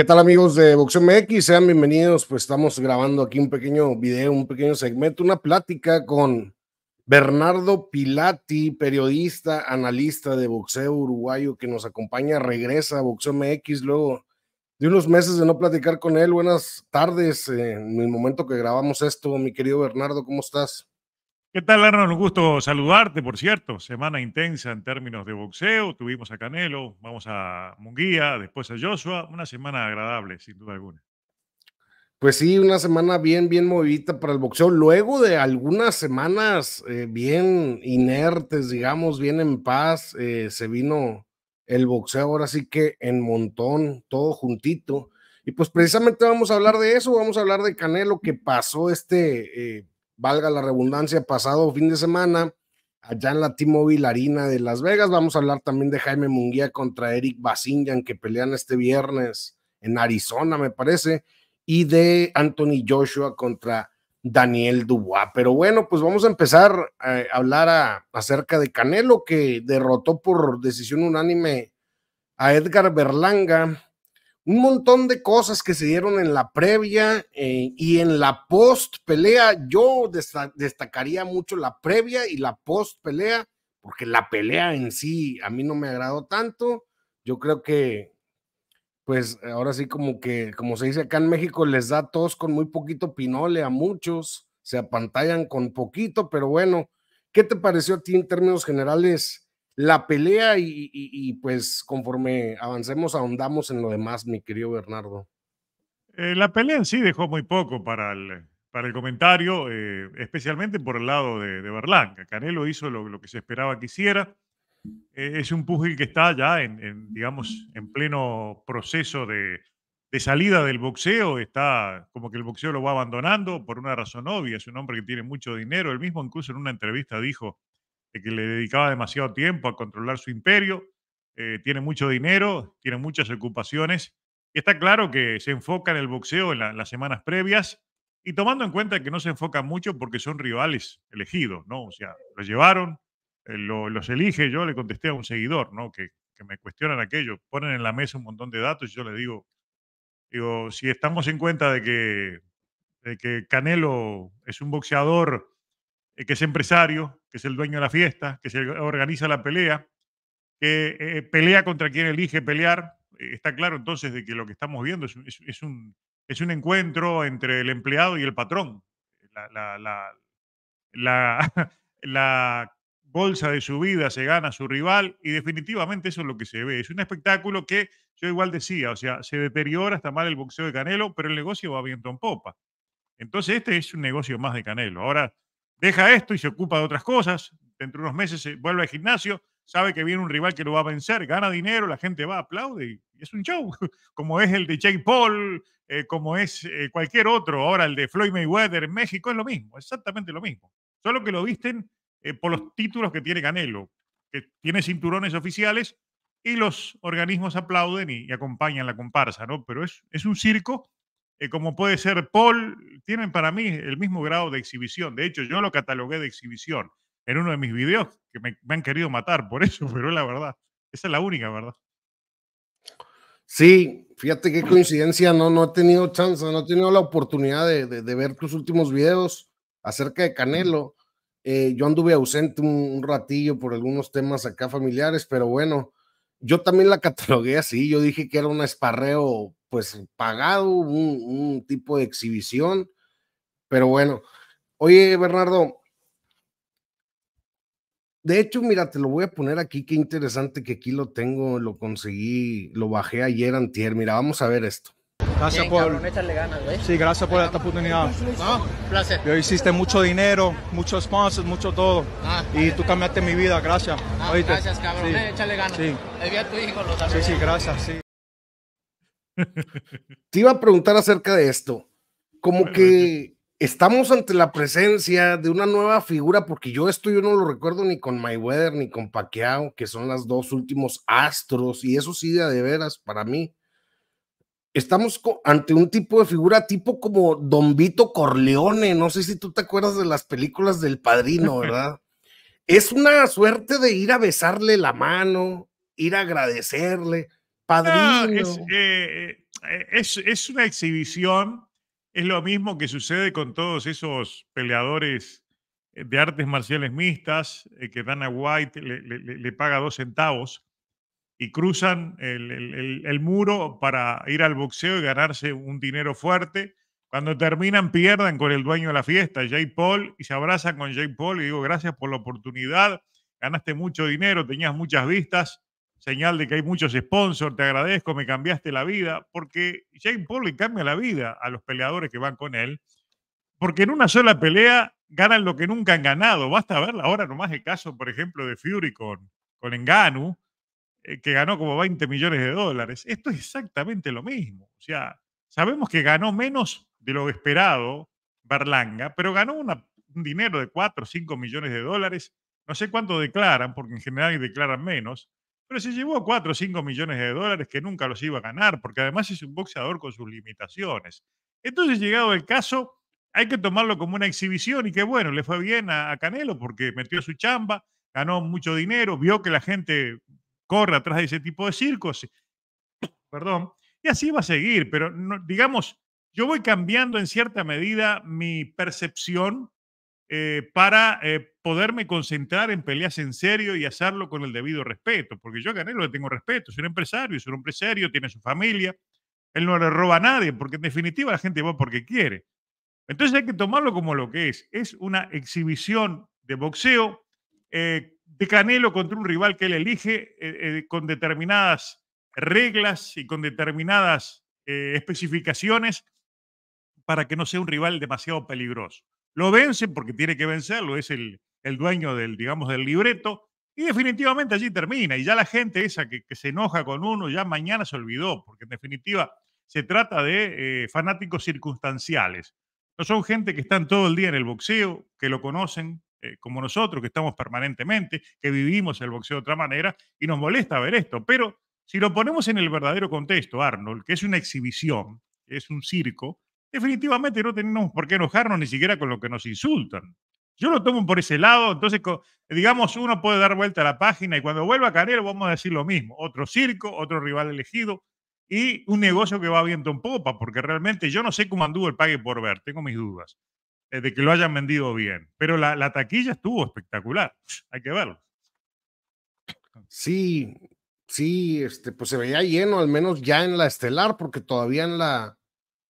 ¿Qué tal amigos de Boxeo MX? Sean bienvenidos, pues estamos grabando aquí un pequeño video, un pequeño segmento, una plática con Bernardo Pilati, periodista, analista de boxeo uruguayo que nos acompaña, regresa a Boxeo MX luego de unos meses de no platicar con él. Buenas tardes, eh, en el momento que grabamos esto, mi querido Bernardo, ¿cómo estás? ¿Qué tal, Arnold? Un gusto saludarte, por cierto. Semana intensa en términos de boxeo. Tuvimos a Canelo, vamos a Munguía, después a Joshua. Una semana agradable, sin duda alguna. Pues sí, una semana bien, bien movida para el boxeo. Luego de algunas semanas eh, bien inertes, digamos, bien en paz, eh, se vino el boxeo ahora sí que en montón, todo juntito. Y pues precisamente vamos a hablar de eso, vamos a hablar de Canelo que pasó este eh, valga la redundancia, pasado fin de semana allá en la T-Mobile de Las Vegas. Vamos a hablar también de Jaime Munguía contra Eric Basingan, que pelean este viernes en Arizona, me parece, y de Anthony Joshua contra Daniel Dubois. Pero bueno, pues vamos a empezar eh, a hablar acerca de Canelo, que derrotó por decisión unánime a Edgar Berlanga un montón de cosas que se dieron en la previa eh, y en la post pelea. Yo destacaría mucho la previa y la post pelea, porque la pelea en sí a mí no me agradó tanto. Yo creo que, pues ahora sí, como que, como se dice acá en México, les da tos con muy poquito pinole a muchos, se apantallan con poquito, pero bueno, ¿qué te pareció a ti en términos generales? la pelea y, pues conforme avancemos, ahondamos en lo demás, mi querido Bernardo. Eh, la pelea en sí dejó muy poco para el, para el comentario, eh, especialmente por el lado de, de Canelo hizo lo, que se esperaba que hiciera. Eh, es un pugil que está ya en, digamos, en pleno proceso de, salida del boxeo. Está como que el boxeo lo va abandonando por una razón obvia. Es un hombre que tiene mucho dinero. El mismo incluso en una entrevista dijo que le dedicaba demasiado tiempo a controlar su imperio, eh, tiene mucho dinero, tiene muchas ocupaciones, y está claro que se enfoca en el boxeo en, las semanas previas, y tomando en cuenta que no se enfoca mucho porque son rivales elegidos, ¿no? O sea, los llevaron, eh, los elige, yo le contesté a un seguidor, ¿no? Que, me cuestionan aquello, ponen en la mesa un montón de datos y yo le digo, digo, si estamos en cuenta de que, de que Canelo es un boxeador eh, que es empresario, que es el dueño de la fiesta, que se organiza la pelea, que eh, eh, pelea contra quien elige pelear. está claro entonces de que lo que estamos viendo es, un, es un encuentro entre el empleado y el patrón. La, la, bolsa de su vida se gana su rival y definitivamente eso es lo que se ve. Es un espectáculo que yo igual decía, o sea, se deteriora hasta mal el boxeo de Canelo, pero el negocio va viento en popa. Entonces este es un negocio más de Canelo. Ahora deja esto y se ocupa de otras cosas, dentro de unos meses se vuelve al gimnasio, sabe que viene un rival que lo va a vencer, gana dinero, la gente va, aplaude y es un show, como es el de Jay Paul, eh, como es eh, cualquier otro, ahora el de Floyd Mayweather en México, es lo mismo, exactamente lo mismo, solo que lo visten eh, por los títulos que tiene Canelo, que tiene cinturones oficiales y los organismos aplauden y, acompañan la comparsa, ¿no? Pero es, es un circo eh, como puede ser Paul, tienen para mí el mismo grado de exhibición. De hecho, yo lo catalogué de exhibición en uno de mis videos, que me, han querido matar por eso, pero es la verdad. Esa es la única verdad. Sí, fíjate qué coincidencia, no, no he tenido chance, no he tenido la oportunidad de, ver tus últimos videos acerca de Canelo. Eh, yo anduve ausente un, ratillo por algunos temas acá familiares, pero bueno, yo también la catalogué así, yo dije que era un esparreo pues pagado, un, tipo de exhibición, pero bueno, oye Bernardo, de hecho, mira, te lo voy a poner aquí, qué interesante que aquí lo tengo, lo conseguí, lo bajé ayer antier, mira, vamos a ver esto. Gracias Bien, por. ganas, Sí, gracias por esta oportunidad. No, Yo hiciste mucho dinero, muchos sponsors, mucho todo. Ah, y tú cambiaste mi vida, gracias. Ah, gracias, cabrón. Sí. Eh, échale ganas. Sí. a tu hijo, Sí, sí, gracias, sí. Te iba a preguntar acerca de esto. Como que estamos ante la presencia de una nueva figura, porque yo esto yo no lo recuerdo ni con Mayweather ni con Pacquiao, que son las dos últimos astros, y eso sí de, de veras para mí estamos ante un tipo de figura tipo como Don Vito Corleone. No sé si tú te acuerdas de las películas del padrino, ¿verdad? es una suerte de ir a besarle la mano, ir a agradecerle. Padrino. Eh, eh, es, una exhibición, es lo mismo que sucede con todos esos peleadores eh, de artes marciales mixtas que Dana White le, le paga dos centavos y cruzan el, muro para ir al boxeo y ganarse un dinero fuerte. Cuando terminan, pierden con el dueño de la fiesta, Jay Paul, y se abrazan con Jay Paul y digo, gracias por la oportunidad, ganaste mucho dinero, tenías muchas vistas, señal de que hay muchos sponsors, te agradezco, me cambiaste la vida, porque Jay Paul le cambia la vida a los peleadores que van con él, porque en una sola pelea ganan lo que nunca han ganado. Basta ver ahora nomás el caso, por ejemplo, de Fury con, con Enganu, eh, que ganó como 20 millones de dólares. Esto es exactamente lo mismo. O sea, sabemos que ganó menos de lo esperado Berlanga, pero ganó un dinero de 4 o 5 millones de dólares. No sé cuánto declaran, porque en general declaran menos, pero se llevó 4 o 5 millones de dólares que nunca los iba a ganar, porque además es un boxeador con sus limitaciones. Entonces, llegado el caso, hay que tomarlo como una exhibición y que bueno, le fue bien a Canelo porque metió su chamba, ganó mucho dinero, vio que la gente corre atrás de ese tipo de circos. Perdón. Y así va a seguir, pero no, digamos, yo voy cambiando en cierta medida mi percepción eh, para eh, poderme concentrar en peleas en serio y hacerlo con el debido respeto, porque yo gané lo que tengo respeto, soy un empresario, soy un hombre tiene su familia, él no le roba a nadie, porque en definitiva la gente va porque quiere. Entonces hay que tomarlo como lo que es, es una exhibición de boxeo eh, de Canelo contra un rival que él elige eh, eh, con determinadas reglas y con determinadas eh, especificaciones para que no sea un rival demasiado peligroso. Lo vence porque tiene que vencerlo, es el, dueño del, digamos, del libreto y definitivamente allí termina. Y ya la gente esa que, que se enoja con uno, ya mañana se olvidó, porque en definitiva se trata de fanáticos circunstanciales. No son gente que están todo el día en el boxeo, que lo conocen, eh, como nosotros, que estamos permanentemente, que vivimos el boxeo de otra manera, y nos molesta ver esto. Pero si lo ponemos en el verdadero contexto, Arnold, que es una exhibición, es un circo, definitivamente no tenemos por qué enojarnos ni siquiera con lo que nos insultan. Yo lo tomo por ese lado, entonces, digamos, uno puede dar vuelta a la página y cuando vuelva a Canelo vamos a decir lo mismo, otro circo, otro rival elegido y un negocio que va viento en popa, porque realmente yo no sé cómo anduvo el pague por ver, tengo mis dudas. Eh, de que lo hayan vendido bien. Pero la, taquilla estuvo espectacular, hay que verlo. Sí, sí, este, pues se veía lleno, al menos ya en la estelar, porque todavía en la,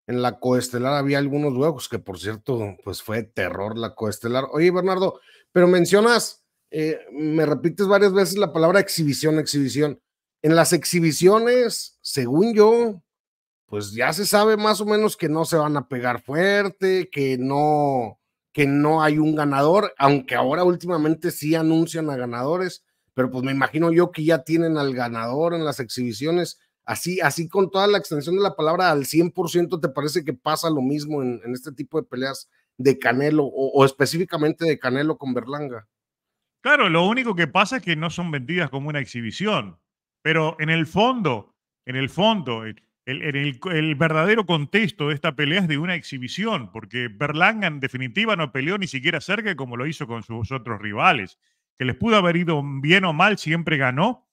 en la coestelar había algunos huecos, que por cierto, pues fue terror la coestelar. Oye, Bernardo, pero mencionas, eh, me repites varias veces la palabra exhibición, exhibición. En las exhibiciones, según yo, pues ya se sabe más o menos que no se van a pegar fuerte, que no, que no hay un ganador, aunque ahora últimamente sí anuncian a ganadores, pero pues me imagino yo que ya tienen al ganador en las exhibiciones. Así, así con toda la extensión de la palabra, al 100% te parece que pasa lo mismo en, este tipo de peleas de Canelo o, o, específicamente de Canelo con Berlanga. Claro, lo único que pasa es que no son vendidas como una exhibición, pero en el fondo, en el fondo, eh, el, verdadero contexto de esta pelea es de una exhibición, porque Berlanga en definitiva no peleó ni siquiera cerca como lo hizo con sus otros rivales. Que les pudo haber ido bien o mal, siempre ganó,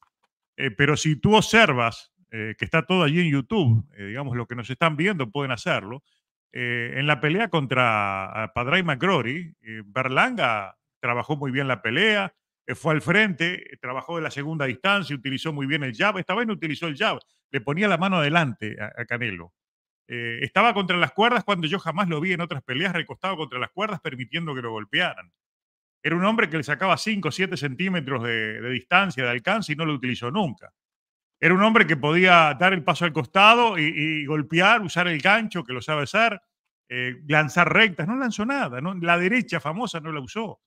eh, pero si tú observas, eh, que está todo allí en YouTube, eh, digamos, los que nos están viendo pueden hacerlo, en la pelea contra Padray McGrory, Berlanga trabajó muy bien la pelea, fue al frente, trabajó de la segunda distancia, utilizó muy bien el jab, esta vez no utilizó el jab, le ponía la mano adelante a, Canelo. Eh, estaba contra las cuerdas cuando yo jamás lo vi en otras peleas recostado contra las cuerdas permitiendo que lo golpearan. Era un hombre que le sacaba 5 o 7 centímetros de, distancia, de alcance y no lo utilizó nunca. Era un hombre que podía dar el paso al costado y, golpear, usar el gancho, que lo sabe hacer, eh, lanzar rectas. No lanzó nada. La derecha famosa no la usó.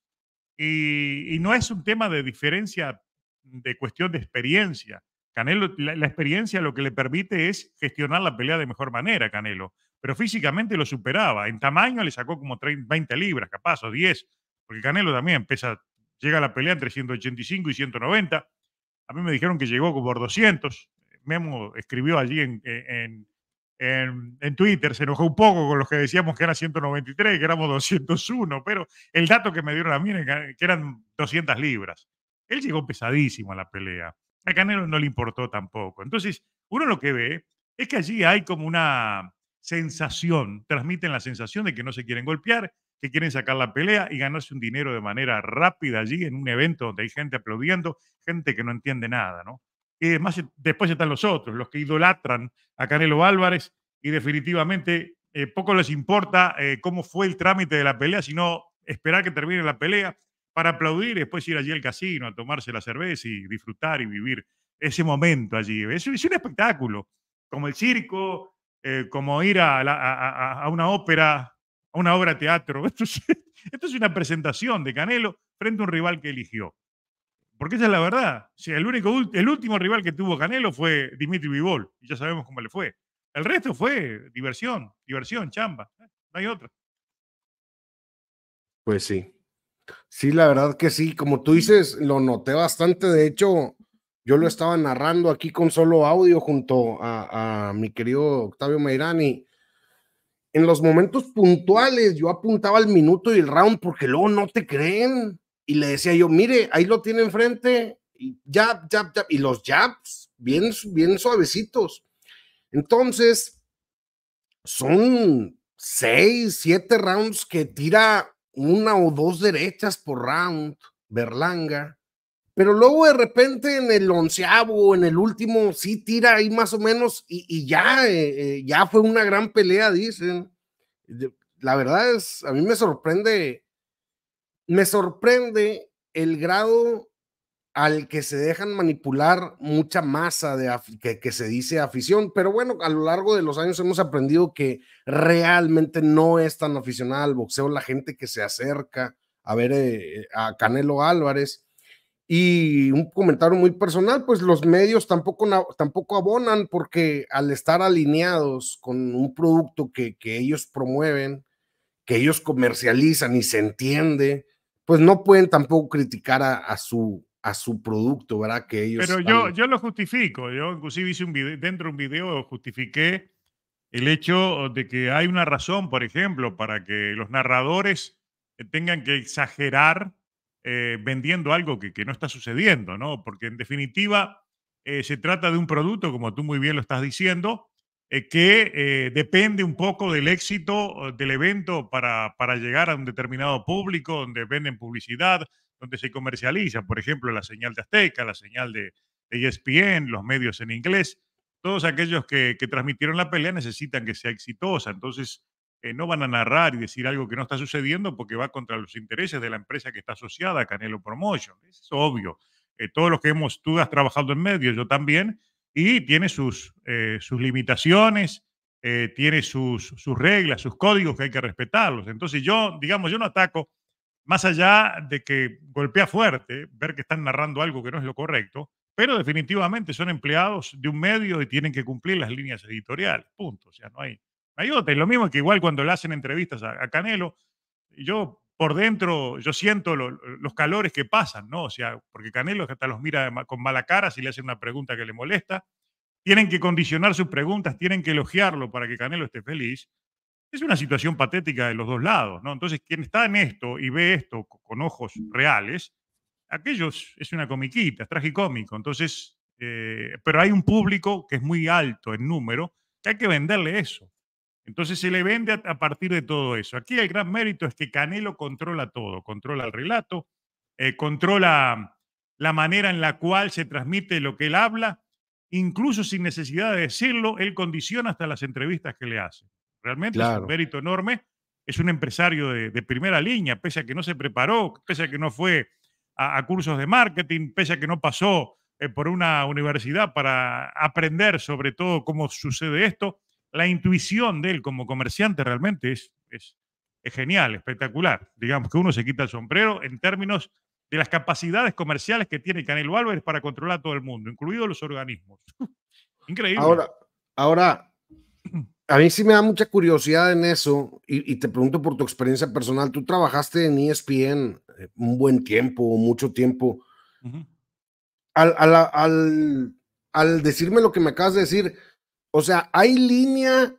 y no es un tema de diferencia de cuestión de experiencia. Canelo, la, experiencia lo que le permite es gestionar la pelea de mejor manera, Canelo. Pero físicamente lo superaba. En tamaño le sacó como 20 libras, capaz, o 10. Porque Canelo también pesa, llega a la pelea entre 185 y 190. A mí me dijeron que llegó por 200. Memo escribió allí en, en, en, Twitter, se enojó un poco con los que decíamos que era 193, que éramos 201, pero el dato que me dieron a mí era que eran 200 libras. Él llegó pesadísimo a la pelea a Canelo no le importó tampoco. Entonces, uno lo que ve es que allí hay como una sensación, transmiten la sensación de que no se quieren golpear, que quieren sacar la pelea y ganarse un dinero de manera rápida allí en un evento donde hay gente aplaudiendo, gente que no entiende nada, ¿no? Y eh, además, después están los otros, los que idolatran a Canelo Álvarez y definitivamente eh, poco les importa eh, cómo fue el trámite de la pelea, sino esperar que termine la pelea, para aplaudir, después ir allí al casino a tomarse la cerveza y disfrutar y vivir ese momento allí. Es, un espectáculo, como el circo, eh, como ir a, a, una ópera, a una obra de teatro. Esto es, una presentación de Canelo frente a un rival que eligió. Porque esa es la verdad. el, único, el último rival que tuvo Canelo fue Dimitri Vivol, y ya sabemos cómo le fue. El resto fue diversión, diversión, chamba. No hay otra. Pues sí, Sí, la verdad que sí. Como tú dices, lo noté bastante. De hecho, yo lo estaba narrando aquí con solo audio junto a, mi querido Octavio Meirani. En los momentos puntuales, yo apuntaba el minuto y el round porque luego no te creen. Y le decía yo, mire, ahí lo tiene enfrente. Y Y los jabs, bien, bien suavecitos. Entonces, son seis, siete rounds que tira una o dos derechas por round, Berlanga. Pero luego de repente en el onceavo, en el último, sí tira ahí más o menos y, ya, eh, eh, ya fue una gran pelea, dicen. La verdad es, a mí me sorprende, me sorprende el grado al que se dejan manipular mucha masa de que, que, se dice afición, pero bueno, a lo largo de los años hemos aprendido que realmente no es tan aficionada al boxeo la gente que se acerca a ver eh, eh, a Canelo Álvarez. Y un comentario muy personal, pues los medios tampoco, tampoco abonan porque al estar alineados con un producto que, ellos promueven, que ellos comercializan y se entiende, pues no pueden tampoco criticar a su a su producto, ¿verdad? Que ellos. Pero yo, yo lo justifico. Yo inclusive hice un video, dentro de un video justifiqué el hecho de que hay una razón, por ejemplo, para que los narradores eh, tengan que exagerar eh, vendiendo algo que, no está sucediendo, ¿no? Porque en definitiva eh, se trata de un producto, como tú muy bien lo estás diciendo, que depende un poco del éxito del evento para, para llegar a un determinado público, donde venden publicidad, donde se comercializa, por ejemplo, la señal de Azteca, la señal de, ESPN, e los medios en inglés. Todos aquellos que, transmitieron la pelea necesitan que sea exitosa. Entonces, eh, no van a narrar y decir algo que no está sucediendo porque va contra los intereses de la empresa que está asociada a Canelo Promotion. es obvio. Eh, todos los que hemos, tú has trabajado en medios, yo también, y tiene sus, eh, limitaciones, eh, tiene sus reglas, sus códigos que hay que respetarlos. Entonces yo, digamos, yo no ataco más allá de que golpea fuerte, ver que están narrando algo que no es lo correcto, pero definitivamente son empleados de un medio y tienen que cumplir las líneas editoriales, punto, o sea, no hay, otra. Y lo mismo que igual cuando le hacen entrevistas a, Canelo, yo por dentro, yo siento los calores que pasan, ¿no? O sea, porque Canelo hasta los mira con mala cara si le hacen una pregunta que le molesta. Tienen que condicionar sus preguntas, tienen que elogiarlo para que Canelo esté feliz es una situación patética de los dos lados, ¿no? Entonces, quien está en esto y ve esto con ojos reales, aquellos es una comiquita, es tragicómico. Entonces, eh, pero hay un público que es muy alto en número, que hay que venderle eso. Entonces se le vende a, partir de todo eso. Aquí el gran mérito es que Canelo controla todo, controla el relato, eh, controla la manera en la cual se transmite lo que él habla, incluso sin necesidad de decirlo, él condiciona hasta las entrevistas que le hace. Realmente es un mérito enorme. Es un empresario de, primera línea, pese a que no se preparó, pese a que no fue a, cursos de marketing, pese a que no pasó eh, por una universidad para aprender sobre todo cómo sucede esto. La intuición de él como comerciante realmente es, es, genial, espectacular. Digamos que uno se quita el sombrero en términos de las capacidades comerciales que tiene Canelo Álvarez para controlar a todo el mundo, incluidos los organismos. Increíble. Ahora, ahora a mí sí me da mucha curiosidad en eso y, te pregunto por tu experiencia personal. Tú trabajaste en ESPN eh, un buen tiempo, mucho tiempo. al, al, decirme lo que me acabas de decir, o sea, ¿hay línea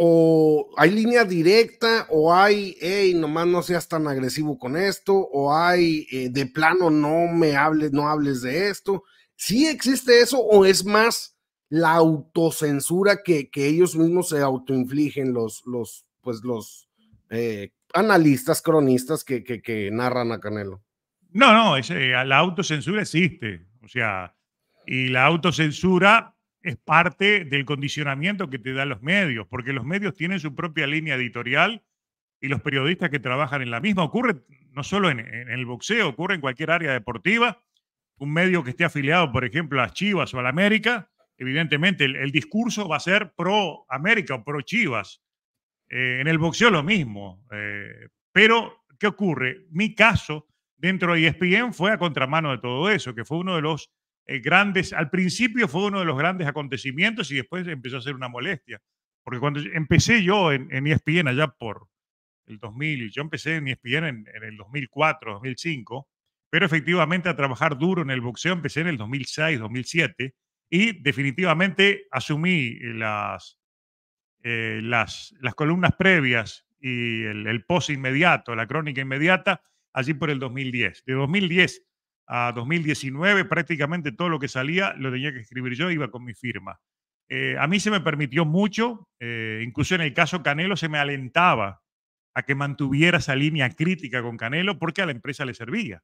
o hay línea directa o hay, hey, nomás no seas tan agresivo con esto o hay, eh, de plano, no me hables, no hables de esto? ¿Sí existe eso o es más? la autocensura que, que ellos mismos se autoinfligen, los, los, pues los eh, analistas, cronistas que, que, narran a Canelo. No, no, eh, la autocensura existe. O sea, y la autocensura es parte del condicionamiento que te dan los medios, porque los medios tienen su propia línea editorial y los periodistas que trabajan en la misma. Ocurre no solo en, en, el boxeo, ocurre en cualquier área deportiva. Un medio que esté afiliado, por ejemplo, a Chivas o a la América, evidentemente el, discurso va a ser pro América o pro Chivas. Eh, en el boxeo lo mismo. Eh, pero, ¿qué ocurre? Mi caso dentro de ESPN fue a contramano de todo eso, que fue uno de los eh, grandes, al principio fue uno de los grandes acontecimientos y después empezó a ser una molestia. Porque cuando empecé yo en, en ESPN allá por el 2000, yo empecé en ESPN en el 2004, 2005, pero efectivamente a trabajar duro en el boxeo empecé en el 2006, 2007 y definitivamente asumí eh, eh, las, las, columnas previas y el, el post inmediato, la crónica inmediata, allí por el 2010. De 2010 a 2019 prácticamente todo lo que salía lo tenía que escribir yo, iba con mi firma. Eh, a mí se me permitió mucho, incluso en el caso Canelo se me alentaba a que mantuviera esa línea crítica con Canelo porque a la empresa le servía,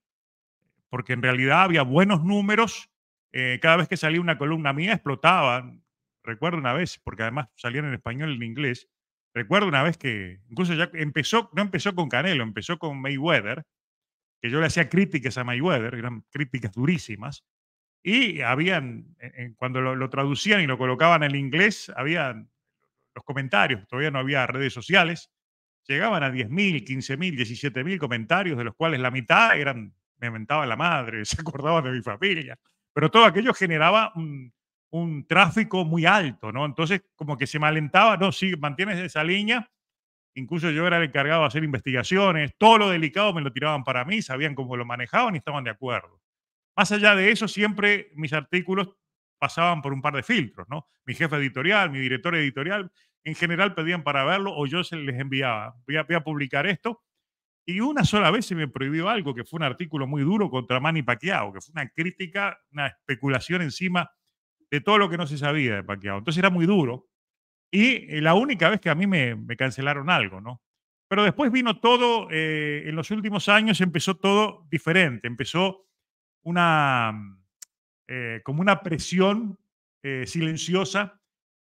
porque en realidad había buenos números eh, cada vez que salía una columna mía explotaban. Recuerdo una vez, porque además salían en español y en inglés. Recuerdo una vez que incluso ya empezó, no empezó con Canelo, empezó con Mayweather, que yo le hacía críticas a Mayweather, eran críticas durísimas. Y habían, eh, eh, cuando lo, traducían y lo colocaban en inglés, habían los comentarios, todavía no había redes sociales, llegaban a 10.000, 15.000, 17.000 comentarios, de los cuales la mitad eran, me mentaba la madre, se acordaba de mi familia pero todo aquello generaba un, tráfico muy alto, ¿no? Entonces, como que se me alentaba, no, sí, mantienes esa línea. Incluso yo era el encargado de hacer investigaciones, todo lo delicado me lo tiraban para mí, sabían cómo lo manejaban y estaban de acuerdo. Más allá de eso, siempre mis artículos pasaban por un par de filtros, ¿no? Mi jefe editorial, mi director editorial, en general pedían para verlo o yo se les enviaba, voy a publicar esto, y una sola vez se me prohibió algo, que fue un artículo muy duro contra Manny Pacquiao, que fue una crítica, una especulación encima de todo lo que no se sabía de Pacquiao. Entonces era muy duro. Y eh, la única vez que a mí me, cancelaron algo, ¿no? Pero después vino todo, eh, en los últimos años empezó todo diferente, empezó una, mm, eh, como una presión silenciosa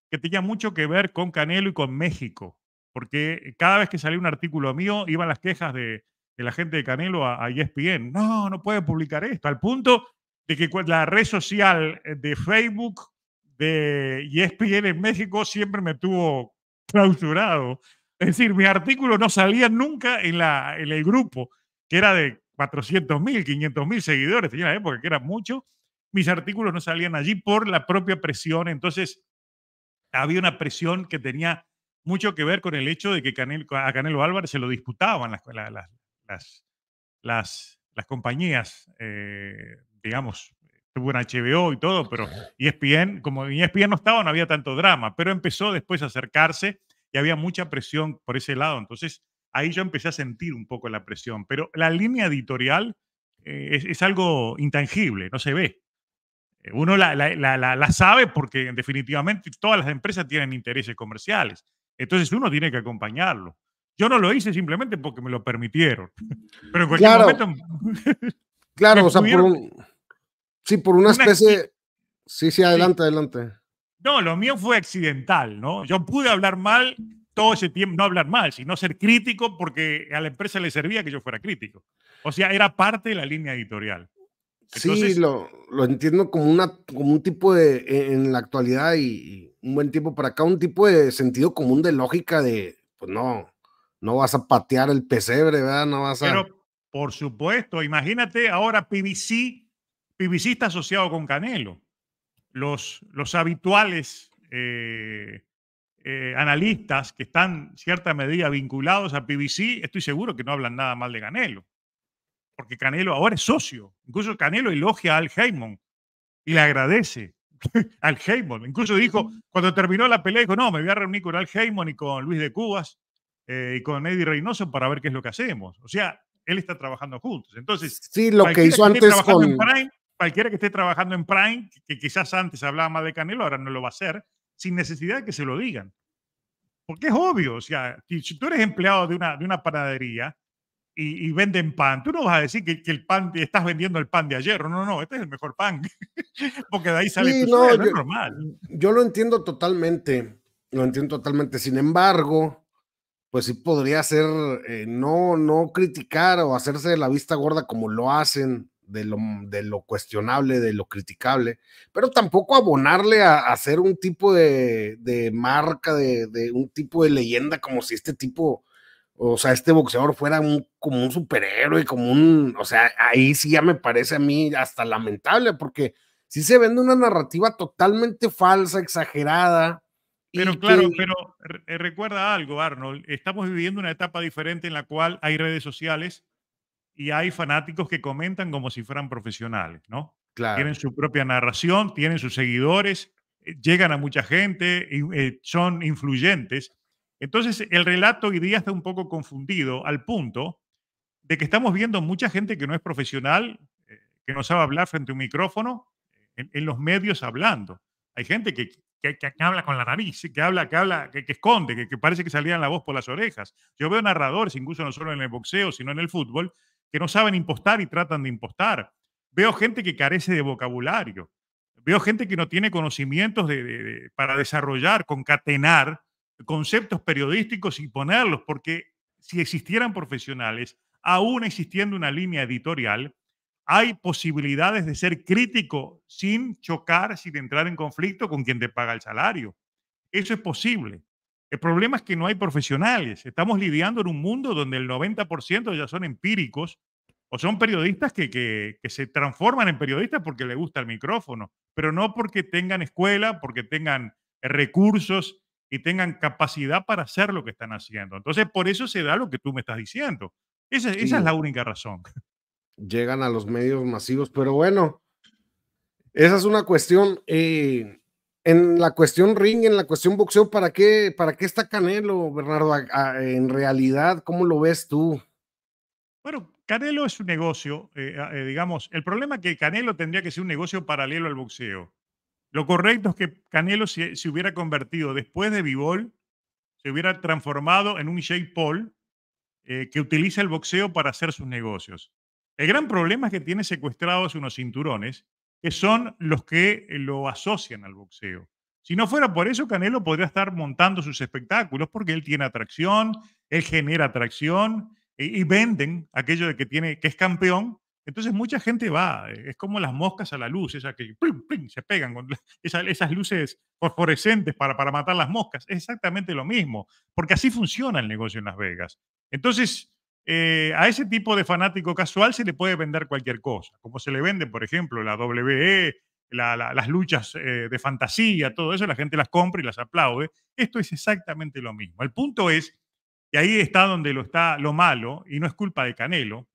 que tenía mucho que ver con Canelo y con México porque cada vez que salía un artículo mío iban las quejas de, la gente de Canelo a, ESPN. No, no puede publicar esto, al punto de que la red social eh, de Facebook de ESPN en México siempre me tuvo clausurado. Es decir, mis artículos no salían nunca en, el grupo, que era de 400 mil, 500 mil seguidores, tenía la época que era mucho. Mis artículos no salían allí por la propia presión. Entonces, había una presión que tenía mucho que ver con el hecho de que a Canelo Álvarez se lo disputaban las, las, las, las compañías, eh, digamos, tuvo una HBO y todo, pero ESPN, como ESPN e no estaba, no había tanto drama, pero empezó después a acercarse y había mucha presión por ese lado. Entonces, ahí yo empecé a sentir un poco la presión, pero la línea editorial eh, es, algo intangible, no se ve. Uno la, la, sabe porque definitivamente todas las empresas tienen intereses comerciales. Entonces uno tiene que acompañarlo. Yo no lo hice simplemente porque me lo permitieron. Pero en cualquier claro. momento. claro, o sea, por un, sí, por una, especie. Sí, sí, adelante, adelante. No, lo mío fue accidental, ¿no? Yo pude hablar mal todo ese tiempo, no hablar mal, sino ser crítico porque a la empresa le servía que yo fuera crítico. O sea, era parte de la línea editorial sí, lo, entiendo como, una, como un tipo de, e, en la actualidad y, un buen tiempo para acá, un tipo de sentido común de lógica de, pues no, no vas a patear el pesebre, ¿verdad? No vas a... Pero, por supuesto, imagínate ahora PBC, PBC está asociado con Canelo. Los, los habituales eh, eh, analistas que están en cierta medida vinculados a PBC, estoy seguro que no hablan nada mal de Canelo porque Canelo ahora es socio. Incluso Canelo elogia al Heyman y le agradece al Heyman. Incluso dijo, cuando terminó la pelea, dijo, no, me voy a reunir con Al Heyman y con Luis de Cubas eh, y con Eddie Reynoso para ver qué es lo que hacemos. O sea, él está trabajando juntos. Entonces, sí, lo que hizo cualquiera que esté trabajando en Prime, que quizás antes hablaba más de Canelo, ahora no lo va a hacer, sin necesidad de que se lo digan. Porque es obvio, o sea, si tú eres empleado de una, de una panadería, y, venden pan. Tú no vas a decir que, el pan, estás vendiendo el pan de ayer. No, no, este es el mejor pan. Porque de ahí sale el normal. Yo lo entiendo totalmente. Lo entiendo totalmente. Sin embargo, pues sí podría ser eh, no, no criticar o hacerse de la vista gorda como lo hacen. De lo, cuestionable, de lo criticable, pero tampoco abonarle a, hacer un tipo de, marca, de, de, un tipo de leyenda, como si este tipo, o sea, este boxeador fuera como un superhéroe, como un, o sea, ahí sí ya me parece a mí hasta lamentable, porque sí se vende una narrativa totalmente falsa, exagerada. Pero claro, pero eh, recuerda algo, Arnold, estamos viviendo una etapa diferente en la cual hay redes sociales y hay fanáticos que comentan como si fueran profesionales, ¿no? Tienen su propia narración, tienen sus seguidores, eh, llegan a mucha gente, eh, son influyentes. Entonces, el relato hoy día está un poco confundido al punto de que estamos viendo mucha gente que no es profesional, eh, que no sabe hablar frente a un micrófono, en, los medios hablando. Hay gente que, habla con la nariz, que habla, que habla, que, esconde, que, parece que salían la voz por las orejas. Yo veo narradores, incluso no solo en el boxeo, sino en el fútbol, que no saben impostar y tratan de impostar. Veo gente que carece de vocabulario. Veo gente que no tiene conocimientos para desarrollar, concatenar conceptos periodísticos y ponerlos, porque si existieran profesionales, aún existiendo una línea editorial, hay posibilidades de ser crítico sin chocar, sin entrar en conflicto con quien te paga el salario. Eso es posible. El problema es que no hay profesionales. Estamos lidiando en un mundo donde el 90% ya son empíricos o son periodistas que, se transforman en periodistas porque les gusta el micrófono, pero no porque tengan escuela, porque tengan recursos y tengan capacidad para hacer lo que están haciendo. Entonces, por eso se da lo que tú me estás diciendo. Esa, es la única razón. Llegan a los medios masivos, pero bueno, esa es una cuestión. Eh, en la cuestión ring, en la cuestión boxeo, ¿para qué, para qué está Canelo, Bernardo? en realidad, ¿cómo lo ves tú? Bueno, Canelo es un negocio, eh, eh, digamos, el problema es que Canelo tendría que ser un negocio paralelo al boxeo. Lo correcto es que Canelo se, hubiera convertido después de Vivol se hubiera transformado en un Jake Paul eh, que utiliza el boxeo para hacer sus negocios. El gran problema es que tiene secuestrados unos cinturones que son los que eh, lo asocian al boxeo. Si no fuera por eso, Canelo podría estar montando sus espectáculos porque él tiene atracción, él genera atracción y, venden aquello de que tiene que es campeón entonces mucha gente va, eh, es como las moscas a la luz, esa que se pegan con esas, luces fosforescentes para, matar las moscas. Es exactamente lo mismo, porque así funciona el negocio en Las Vegas. Entonces, eh, a ese tipo de fanático casual se le puede vender cualquier cosa, como se le vende, por ejemplo, la WWE, las luchas eh, de fantasía, todo eso, la gente las compra y las aplaude. Esto es exactamente lo mismo. El punto es, que ahí está donde lo está lo malo, y no es culpa de Canelo,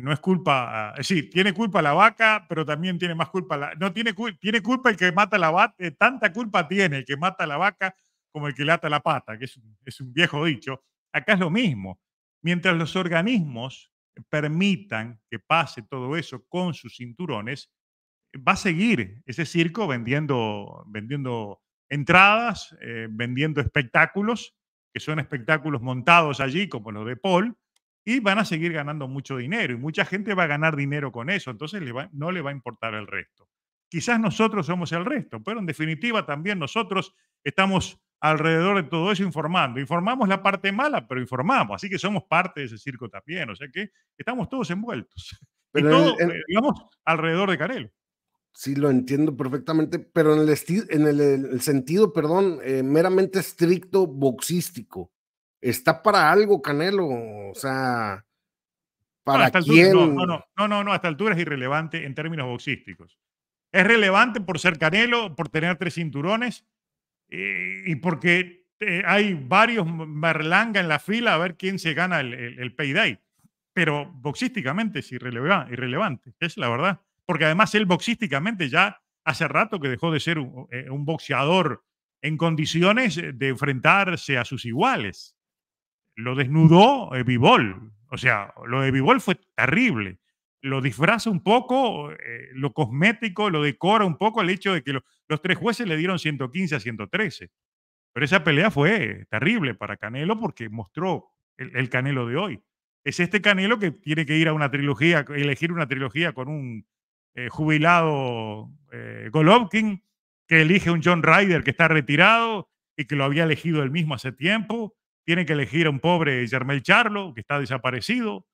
no es culpa, ah, es decir, tiene culpa la vaca, pero también tiene más culpa la, no tiene, tiene culpa el que mata la vaca, eh, tanta culpa tiene el que mata la vaca como el que le ata la pata, que es, un viejo dicho. Acá es lo mismo. Mientras los organismos permitan que pase todo eso con sus cinturones, va a seguir ese circo vendiendo, vendiendo entradas, eh, vendiendo espectáculos, que son espectáculos montados allí, como los de Paul, y van a seguir ganando mucho dinero y mucha gente va a ganar dinero con eso, entonces no le va a importar el resto. Quizás nosotros somos el resto, pero en definitiva también nosotros estamos alrededor de todo eso informando. Informamos la parte mala, pero informamos, así que somos parte de ese circo también, o sea que estamos todos envueltos. Pero alrededor de Carel. Sí, lo entiendo perfectamente, pero en el, sentido, perdón, eh, meramente estricto boxístico, está para algo, Canelo. O sea, ¿para no, no, no, no, no, no, hasta altura es irrelevante en términos boxísticos. Es relevante por ser Canelo, por tener tres cinturones eh, y, porque eh, hay varios Merlanga en la fila a ver quién se gana el, payday. Pero boxísticamente es irrelevante, irrelevante, es la verdad. Porque además él boxísticamente ya hace rato que dejó de ser eh, un boxeador en condiciones de enfrentarse a sus iguales lo desnudó eh, O sea, lo de Bivol fue terrible. Lo disfraza un poco, eh, lo cosmético, lo decora un poco el hecho de que los tres jueces le dieron 115 a 113. Pero esa pelea fue terrible para Canelo porque mostró el, Canelo de hoy. Es este Canelo que tiene que ir a una trilogía, elegir una trilogía con un eh, jubilado eh, Golovkin, que elige un John Ryder que está retirado y que lo había elegido él mismo hace tiempo tiene que elegir a un pobre Germel Charlo, que está desaparecido,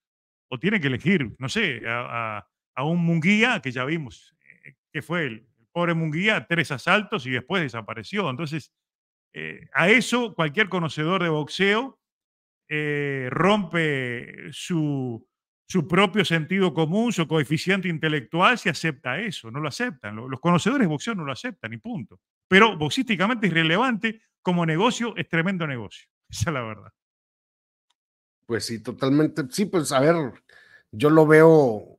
o tiene que elegir, no sé, a, un Munguía, que ya vimos eh, que fue el, pobre Munguía, tres asaltos y después desapareció. Entonces, eh, a eso cualquier conocedor de boxeo eh, rompe su, su propio sentido común, su coeficiente intelectual, si acepta eso. No lo aceptan. Los conocedores de boxeo no lo aceptan, y punto. Pero boxísticamente es relevante, como negocio es tremendo negocio. Esa es la verdad. Pues sí, totalmente. Sí, pues a ver, yo lo veo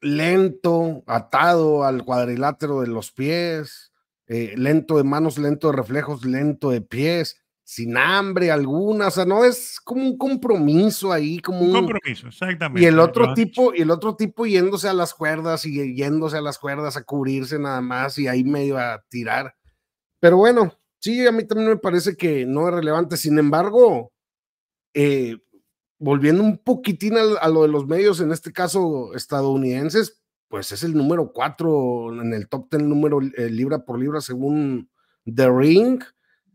lento, atado al cuadrilátero de los pies, eh, lento de manos, lento de reflejos, lento de pies, sin hambre alguna, o sea, no es como un compromiso ahí, como un, compromiso, exactamente. Y el otro tipo, y el otro tipo yéndose a las cuerdas y yéndose a las cuerdas a cubrirse nada más y ahí medio a tirar. Pero bueno, Sí, a mí también me parece que no es relevante. Sin embargo, eh, volviendo un poquitín a, lo de los medios, en este caso estadounidenses, pues es el número 4 en el top 10 número eh, libra por libra según The Ring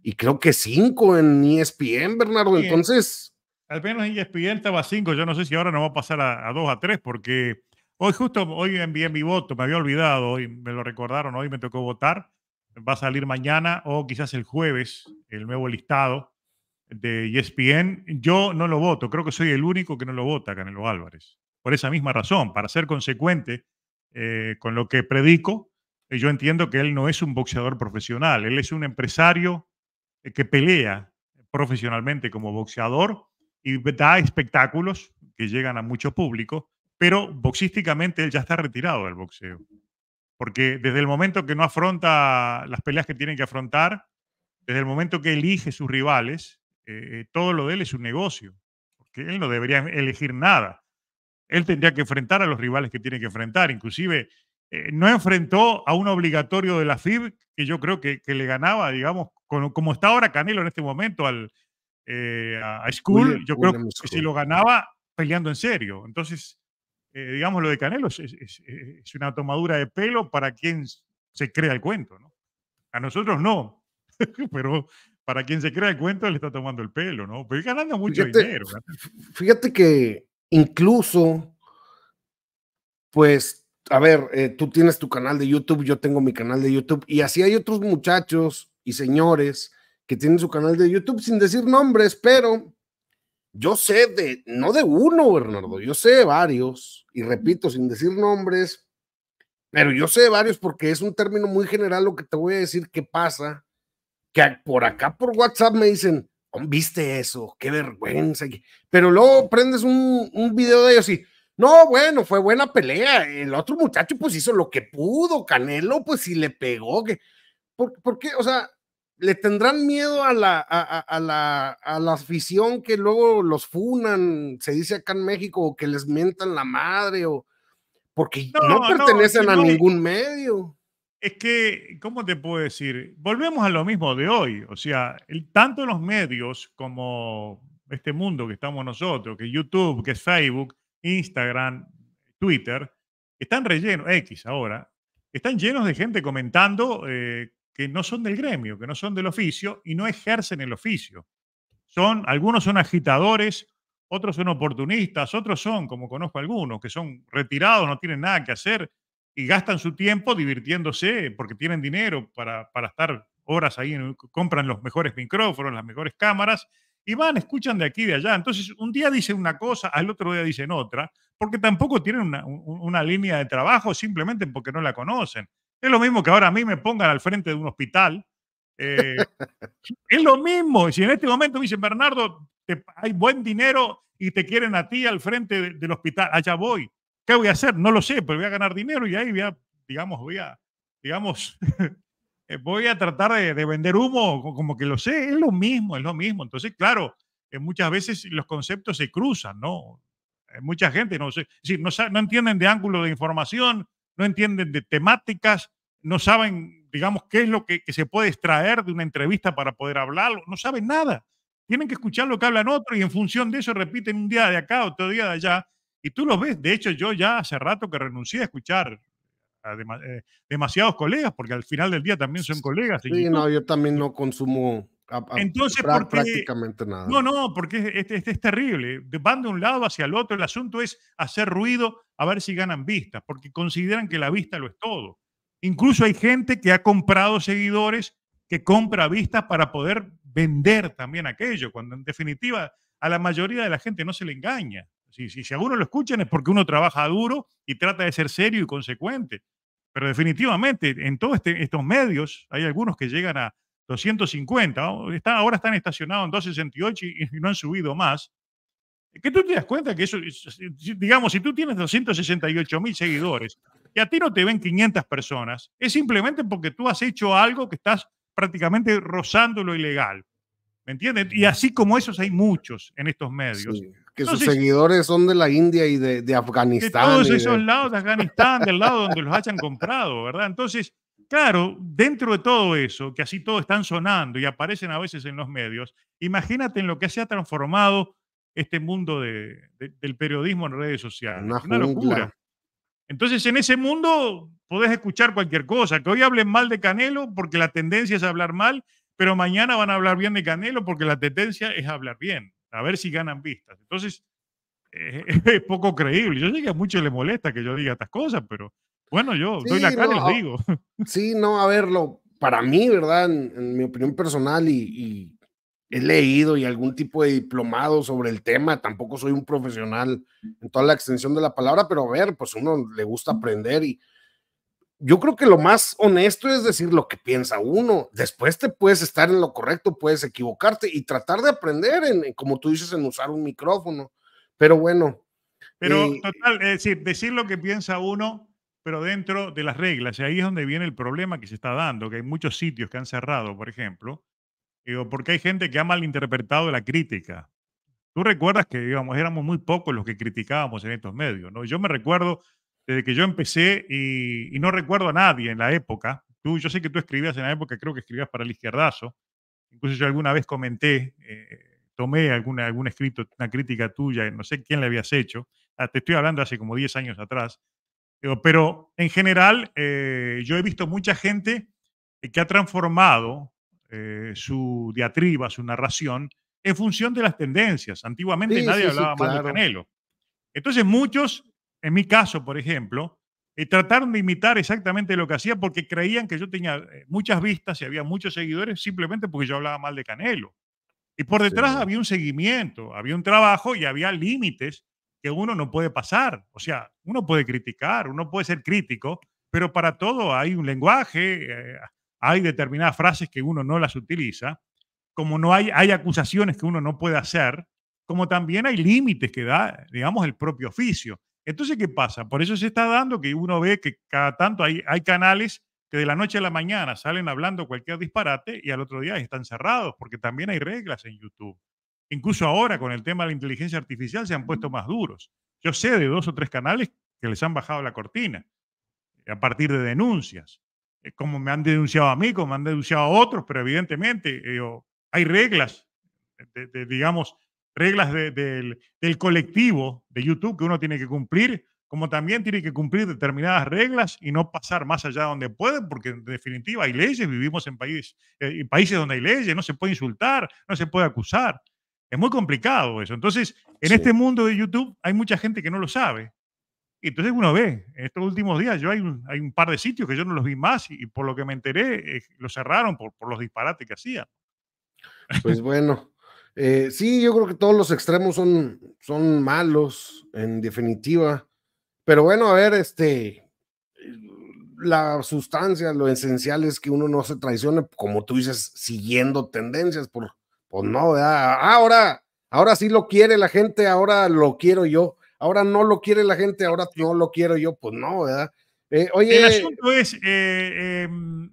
y creo que 5 en ESPN, Bernardo. Entonces... Al menos en ESPN estaba 5, yo no sé si ahora no va a pasar a 2 a 3 porque hoy justo, hoy envié mi voto, me había olvidado, hoy me lo recordaron, hoy me tocó votar va a salir mañana o quizás el jueves el nuevo listado de ESPN. Yo no lo voto, creo que soy el único que no lo vota, Canelo Álvarez. Por esa misma razón, para ser consecuente eh, con lo que predico, eh, yo entiendo que él no es un boxeador profesional, él es un empresario eh, que pelea profesionalmente como boxeador y da espectáculos que llegan a mucho público, pero boxísticamente él ya está retirado del boxeo. Porque desde el momento que no afronta las peleas que tiene que afrontar, desde el momento que elige sus rivales, eh, eh, todo lo de él es un negocio. Porque él no debería elegir nada. Él tendría que enfrentar a los rivales que tiene que enfrentar. Inclusive, eh, no enfrentó a un obligatorio de la FIB que yo creo que, le ganaba, digamos, como está ahora Canelo en este momento al, a, School. yo creo que si lo ganaba peleando en serio. Entonces, eh, digamos, lo de Canelo es, una tomadura de pelo para quien se crea el cuento, ¿no? A nosotros no, pero para quien se crea el cuento le está tomando el pelo, ¿no? Pero ganando mucho dinero. Fíjate que incluso, pues, a ver, eh, tú tienes tu canal de YouTube, yo tengo mi canal de YouTube, y así hay otros muchachos y señores que tienen su canal de YouTube sin decir nombres, pero yo sé de, no de uno, Bernardo, yo sé de varios, y repito, sin decir nombres, pero yo sé de varios porque es un término muy general lo que te voy a decir que pasa, que por acá por WhatsApp me dicen, viste eso, qué vergüenza, pero luego prendes un, un video de ellos y, no, bueno, fue buena pelea, el otro muchacho pues hizo lo que pudo, Canelo pues sí le pegó, ¿por, ¿por qué? O sea, le tendrán miedo a la, a, la, afición que luego los funan, se dice acá en México, o que les mientan la madre, o porque no, pertenecen a ningún medio. Es que, ¿cómo te puedo decir? Volvemos a lo mismo de hoy, o sea, tanto los medios como este mundo que estamos nosotros, que YouTube, que Facebook, Instagram, Twitter, están rellenos, X ahora, están llenos de gente comentando eh, que no son del gremio, que no son del oficio y no ejercen el oficio. Son, algunos son agitadores, otros son oportunistas, otros son, como conozco algunos, que son retirados, no tienen nada que hacer y gastan su tiempo divirtiéndose porque tienen dinero para, para estar horas ahí, compran los mejores micrófonos, las mejores cámaras y van, escuchan de aquí y de allá. Entonces, un día dicen una cosa, al otro día dicen otra, porque tampoco tienen una, una línea de trabajo simplemente porque no la conocen. Es lo mismo que ahora a mí me pongan al frente de un hospital. Eh, es lo mismo. Si en este momento me dicen, Bernardo, hay buen dinero y te quieren a ti al frente del hospital, allá voy. ¿Qué voy a hacer? No lo sé, pero voy a ganar dinero y ahí voy a, digamos, voy a, digamos, eh, voy a tratar de, vender humo como que lo sé. Es lo mismo, es lo mismo. Entonces, claro, eh, muchas veces los conceptos se cruzan, ¿no? mucha gente no sé, no, no entienden de ángulo de información, no entienden de temáticas, no saben, digamos, qué es lo que, se puede extraer de una entrevista para poder hablarlo, no saben nada. Tienen que escuchar lo que hablan otros y en función de eso repiten un día de acá, otro día de allá. Y tú los ves, de hecho yo ya hace rato que renuncié a escuchar a eh, demasiados colegas, porque al final del día también son colegas. Sí, no, yo también no consumo entonces, prácticamente nada. No, no, porque este, es terrible. Van de un lado hacia el otro. El asunto es hacer ruido a ver si ganan vistas, porque consideran que la vista lo es todo. Incluso hay gente que ha comprado seguidores, que compra vistas para poder vender también aquello, cuando en definitiva a la mayoría de la gente no se le engaña. Si, si, lo escuchan es porque uno trabaja duro y trata de ser serio y consecuente. Pero definitivamente en todos este, estos medios hay algunos que llegan a, 250, está, ahora están estacionados en 268 y, y no han subido más. Que tú te das cuenta que eso, digamos, si tú tienes 268 mil seguidores y a ti no te ven 500 personas, es simplemente porque tú has hecho algo que estás prácticamente rozando lo ilegal. ¿Me entiendes? Y así como esos hay muchos en estos medios. que sus seguidores son de la India y de, Afganistán. De todos esos lados de Afganistán, del lado donde los hayan comprado, ¿verdad? Entonces, Claro, dentro de todo eso, que así todo están sonando y aparecen a veces en los medios, imagínate en lo que se ha transformado este mundo de, del periodismo en redes sociales. Una, locura. Entonces, en ese mundo podés escuchar cualquier cosa. Que hoy hablen mal de Canelo porque la tendencia es hablar mal, pero mañana van a hablar bien de Canelo porque la tendencia es hablar bien, a ver si ganan vistas. Entonces, eh, es poco creíble. Yo sé que a muchos les molesta que yo diga estas cosas, pero bueno, yo doy la cara y lo ah, digo. Sí, no, a verlo. Para mí, ¿verdad? En, mi opinión personal y, he leído y algún tipo de diplomado sobre el tema. Tampoco soy un profesional en toda la extensión de la palabra, pero a ver, pues uno le gusta aprender y yo creo que lo más honesto es decir lo que piensa uno. Después te puedes estar en lo correcto, puedes equivocarte y tratar de aprender, en, como tú dices, en usar un micrófono. Pero bueno. Pero eh, total, es decir, decir lo que piensa uno pero dentro de las reglas. Y ahí es donde viene el problema que se está dando, que hay muchos sitios que han cerrado, por ejemplo, eh, porque hay gente que ha malinterpretado la crítica. Tú recuerdas que digamos, éramos muy pocos los que criticábamos en estos medios, ¿no? Yo me recuerdo desde que yo empecé y, no recuerdo a nadie en la época. Tú, yo sé que tú escribías en la época, creo que escribías para el izquierdazo. Incluso yo alguna vez comenté, eh, tomé alguna, algún escrito, una crítica tuya, no sé quién le habías hecho. Ah, te estoy hablando hace como 10 años atrás. Pero en general, eh, yo he visto mucha gente que ha transformado eh, su diatriba, su narración, en función de las tendencias. Antiguamente nadie hablaba mal de Canelo. Entonces muchos, en mi caso, por ejemplo, eh, trataron de imitar exactamente lo que hacía porque creían que yo tenía muchas vistas y había muchos seguidores simplemente porque yo hablaba mal de Canelo. Y por detrás había un seguimiento, había un trabajo y había límites que uno no puede pasar. O sea, uno puede criticar, uno puede ser crítico, pero para todo hay un lenguaje, eh, hay determinadas frases que uno no las utiliza, como no hay, hay acusaciones que uno no puede hacer, como también hay límites que da, digamos, el propio oficio. Entonces, ¿qué pasa? Por eso se está dando que uno ve que cada tanto hay, hay canales que de la noche a la mañana salen hablando cualquier disparate y al otro día están cerrados, porque también hay reglas en YouTube. Incluso ahora con el tema de la inteligencia artificial se han puesto más duros. Yo sé de dos o tres canales que les han bajado la cortina eh, a partir de denuncias, eh, como me han denunciado a mí, como han denunciado a otros, pero evidentemente eh, hay reglas, digamos, reglas del, colectivo de YouTube que uno tiene que cumplir, como también tiene que cumplir determinadas reglas y no pasar más allá donde puede, porque en definitiva hay leyes, vivimos en, en países donde hay leyes, no se puede insultar, no se puede acusar. Es muy complicado eso. Entonces, en este mundo de YouTube hay mucha gente que no lo sabe. Y entonces uno ve, en estos últimos días yo hay un, hay un par de sitios que yo no los vi más y, por lo que me enteré, los lo cerraron por, los disparates que hacían. Pues bueno, eh, sí, yo creo que todos los extremos son, son malos, en definitiva. Pero bueno, a ver, este, la sustancia, lo esencial es que uno no se traicione, como tú dices, siguiendo tendencias, por, pues no, ¿verdad? Ah, ahora, ahora sí lo quiere la gente, ahora lo quiero yo. Ahora no lo quiere la gente, ahora no lo quiero yo. Pues no, ¿verdad? Eh, el asunto es, eh, eh mm,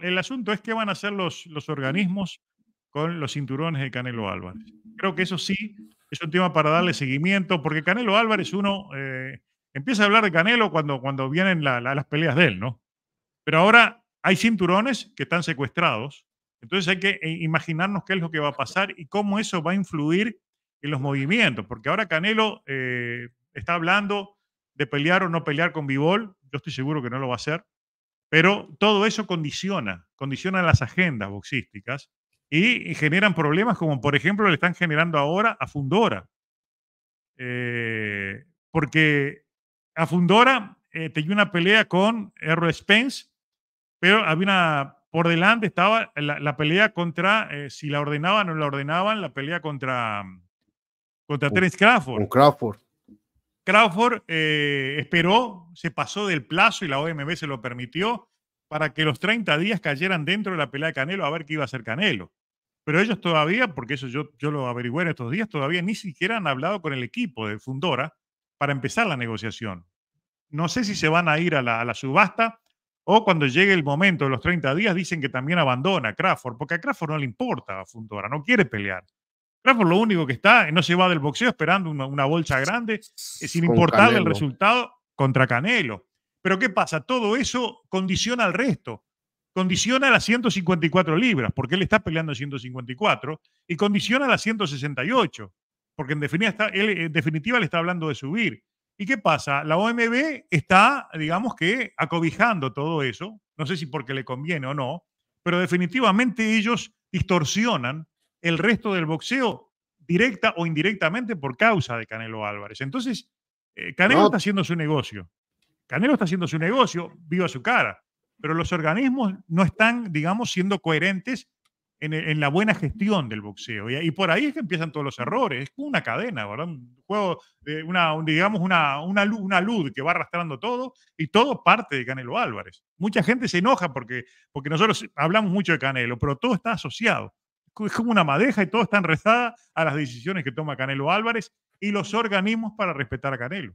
el asunto es qué van a hacer los, los organismos con los cinturones de Canelo Álvarez. Creo que eso sí es un tema para darle seguimiento, porque Canelo Álvarez uno eh, empieza a hablar de Canelo cuando, cuando vienen las peleas de él, ¿no? Pero ahora hay cinturones que están secuestrados entonces hay que eh, imaginarnos qué es lo que va a pasar y cómo eso va a influir en los movimientos, porque ahora Canelo eh, está hablando de pelear o no pelear con Bivol, yo estoy seguro que no lo va a hacer, pero todo eso condiciona, condiciona las agendas boxísticas y, generan problemas como por ejemplo le están generando ahora a Fundora, eh, porque a Fundora tenía una pelea con Errol Spence, pero había una por delante estaba la, pelea contra, eh, si la ordenaban o no la ordenaban, la pelea contra, contra Terence Crawford. O Crawford. Crawford eh, esperó, se pasó del plazo y la OMB se lo permitió para que los 30 días cayeran dentro de la pelea de Canelo a ver qué iba a hacer Canelo. Pero ellos todavía, porque eso yo, yo lo averigüé en estos días, todavía ni siquiera han hablado con el equipo de Fundora para empezar la negociación. No sé si se van a ir a la subasta o cuando llegue el momento de los 30 días, dicen que también abandona a Crawford, porque a Crawford no le importa a Fundora, no quiere pelear. Crawford lo único que está, no se va del boxeo esperando una, bolsa grande, Es eh, sin importar el resultado contra Canelo. Pero ¿qué pasa? Todo eso condiciona al resto. Condiciona a las 154 libras, porque él está peleando 154, y condiciona a las 168, porque en definitiva, en definitiva le está hablando de subir. ¿Y qué pasa? La OMB está, digamos que, acobijando todo eso, no sé si porque le conviene o no, pero definitivamente ellos distorsionan el resto del boxeo directa o indirectamente por causa de Canelo Álvarez. Entonces, eh, Canelo está haciendo su negocio. Canelo está haciendo su negocio, viva su cara, pero los organismos no están, digamos, siendo coherentes e, en, la buena gestión del boxeo. Y, por ahí es que empiezan todos los errores. Es como una cadena, ¿verdad? Un juego, de una, digamos, una, luz, que va arrastrando todo y todo parte de Canelo Álvarez. Mucha gente se enoja porque, porque nosotros hablamos mucho de Canelo, pero todo está asociado. Es como una madeja y todo está enredada a las decisiones que toma Canelo Álvarez y los organismos para respetar a Canelo.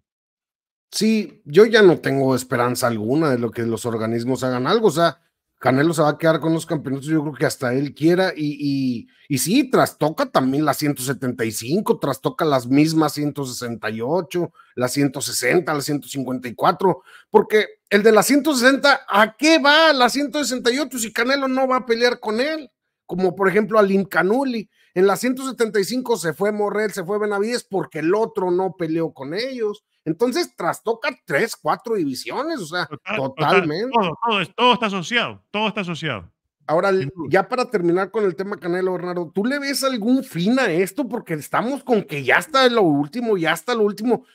Sí, yo ya no tengo esperanza alguna de lo que los organismos hagan algo. O sea, Canelo se va a quedar con los campeonatos, yo creo que hasta él quiera, y, y, y sí, trastoca también las 175, trastoca las mismas 168, las 160, las 154, porque el de las 160, ¿a qué va la 168 si Canelo no va a pelear con él? Como por ejemplo a Lin Canuli, en las 175 se fue Morrell, se fue Benavides porque el otro no peleó con ellos. Entonces trastoca tres, cuatro divisiones, o sea, totalmente. todo, está asociado, todo está asociado. Ahora, ya para terminar con el tema Canelo, Bernardo, ¿tú le ves algún fin a esto? Porque estamos con que ya está lo último, ya está lo último,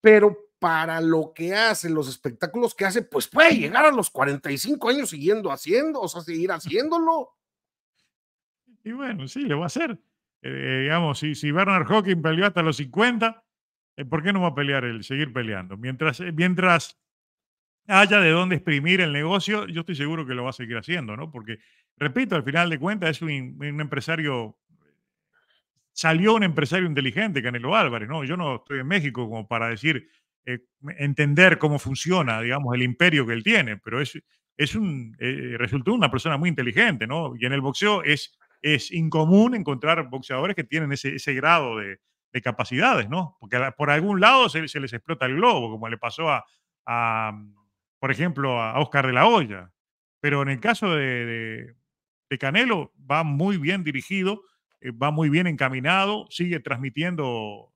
pero para lo que hace, los espectáculos que hace, pues puede llegar a los 45 años siguiendo haciendo, o sea, seguir haciéndolo. Y bueno, sí, le va a hacer. Eh, digamos, si, si Bernard Hawking peleó hasta los 50, eh, ¿Por qué no va a pelear él? Seguir peleando. Mientras, eh, mientras haya de dónde exprimir el negocio, yo estoy seguro que lo va a seguir haciendo, ¿no? Porque, repito, al final de cuentas es un, empresario, salió un empresario inteligente, Canelo Álvarez, ¿no? Yo no estoy en México como para decir, eh, entender cómo funciona, digamos, el imperio que él tiene, pero es, es un, resultó una persona muy inteligente, ¿no? Y en el boxeo es, es incomún encontrar boxeadores que tienen ese grado de, de capacidades, ¿no? Porque por algún lado se, les explota el globo, como le pasó a, mm, por ejemplo, a Oscar de la Hoya. Pero en el caso de, Canelo, va muy bien dirigido, eh, va muy bien encaminado, sigue transmitiendo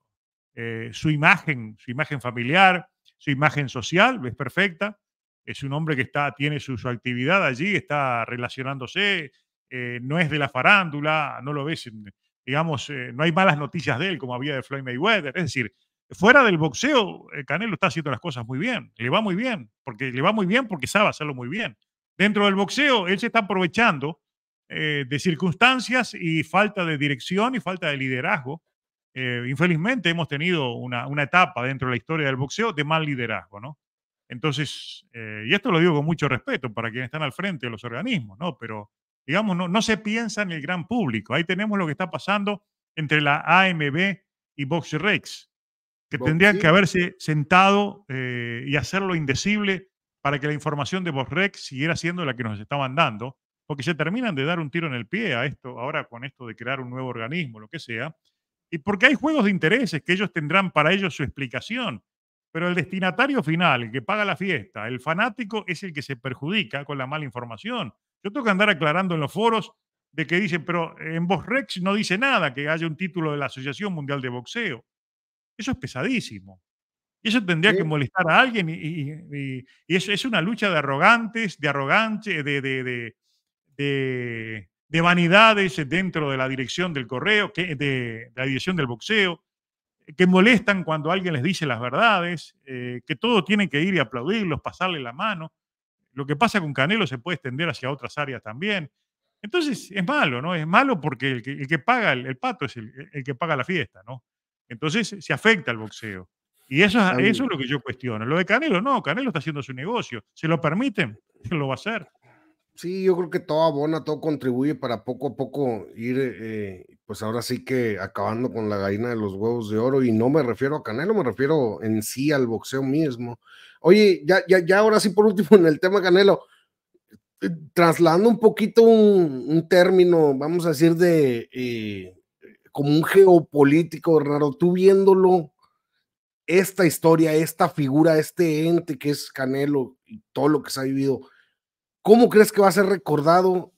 eh, su imagen, su imagen familiar, su imagen social, es perfecta. Es un hombre que está, tiene su, actividad allí, está relacionándose, eh, no es de la farándula, no lo ves en, digamos, eh, no hay malas noticias de él como había de Floyd Mayweather. Es decir, fuera del boxeo, eh, Canelo está haciendo las cosas muy bien, le va muy bien, porque le va muy bien porque sabe hacerlo muy bien. Dentro del boxeo, él se está aprovechando eh, de circunstancias y falta de dirección y falta de liderazgo. infelizmente hemos tenido una, etapa dentro de la historia del boxeo de mal liderazgo, ¿no? Entonces, y esto lo digo con mucho respeto para quienes están al frente de los organismos, ¿no? Pero digamos, no, se piensa en el gran público. Ahí tenemos lo que está pasando entre la AMB y Vox Rex, que tendrían que haberse sentado eh, y hacerlo indecible para que la información de Vox Rex siguiera siendo la que nos estaban dando, porque se terminan de dar un tiro en el pie a esto, ahora con esto de crear un nuevo organismo, lo que sea, y porque hay juegos de intereses que ellos tendrán para ellos su explicación, pero el destinatario final, el que paga la fiesta, el fanático, es el que se perjudica con la mala información, yo tengo que andar aclarando en los foros de que dicen, pero en Vox Rex no dice nada que haya un título de la Asociación Mundial de Boxeo. Eso es pesadísimo. Eso tendría que molestar a alguien y, eso es una lucha de arrogantes, de arrogantes, de, vanidades dentro de la dirección del correo, que, de, la dirección del boxeo, que molestan cuando alguien les dice las verdades, eh, que todo tiene que ir y aplaudirlos, pasarle la mano lo que pasa con Canelo se puede extender hacia otras áreas también. Entonces es malo, ¿no? Es malo porque el que, paga el, pato es el, que paga la fiesta, ¿no? Entonces se afecta al boxeo. Y eso, es, eso lo que yo cuestiono. Lo de Canelo, no, Canelo está haciendo su negocio. ¿Se lo permiten? Lo va a hacer. Sí, yo creo que todo abona, todo contribuye para poco a poco ir, eh, eh, pues ahora sí que acabando con la gallina de los huevos de oro. Y no me refiero a Canelo, me refiero en sí al boxeo mismo. Oye, ya, ya, ahora sí por último en el tema Canelo, eh, traslando un poquito un, término, vamos a decir, de como un geopolítico raro, tú viéndolo, esta historia, esta figura, este ente que es Canelo y todo lo que se ha vivido ¿Cómo crees que va a ser recordado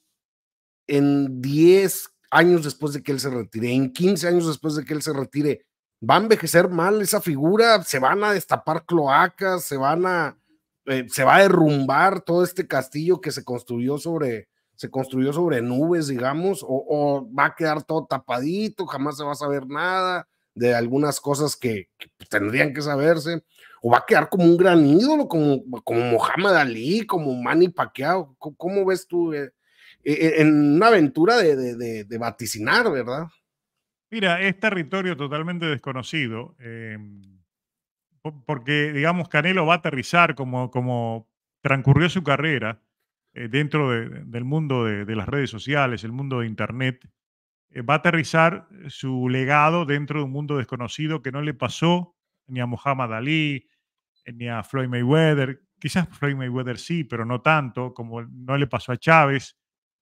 en 10 años después de que él se retire, en 15 años después de que él se retire? ¿Va a envejecer mal esa figura? ¿Se van a destapar cloacas? ¿Se van a... Eh, se va a derrumbar todo este castillo que se construyó sobre, se construyó sobre nubes, digamos, o, va a quedar todo tapadito, jamás se va a saber nada de algunas cosas que tendrían que saberse o va a quedar como un gran ídolo, como, como Mohamed Ali, como Manny Pacquiao. ¿Cómo, ves tú eh, e, e, en una aventura de, vaticinar, verdad? Mira, es territorio totalmente desconocido, em, porque, digamos, Canelo va a aterrizar como, como transcurrió su carrera eh, dentro del mundo de, las redes sociales, el mundo de Internet eh, va a aterrizar su legado dentro de un mundo desconocido que no le pasó ni a Muhammad Ali, ni a Floyd Mayweather. Quizás Floyd Mayweather sí, pero no tanto, como no le pasó a Chávez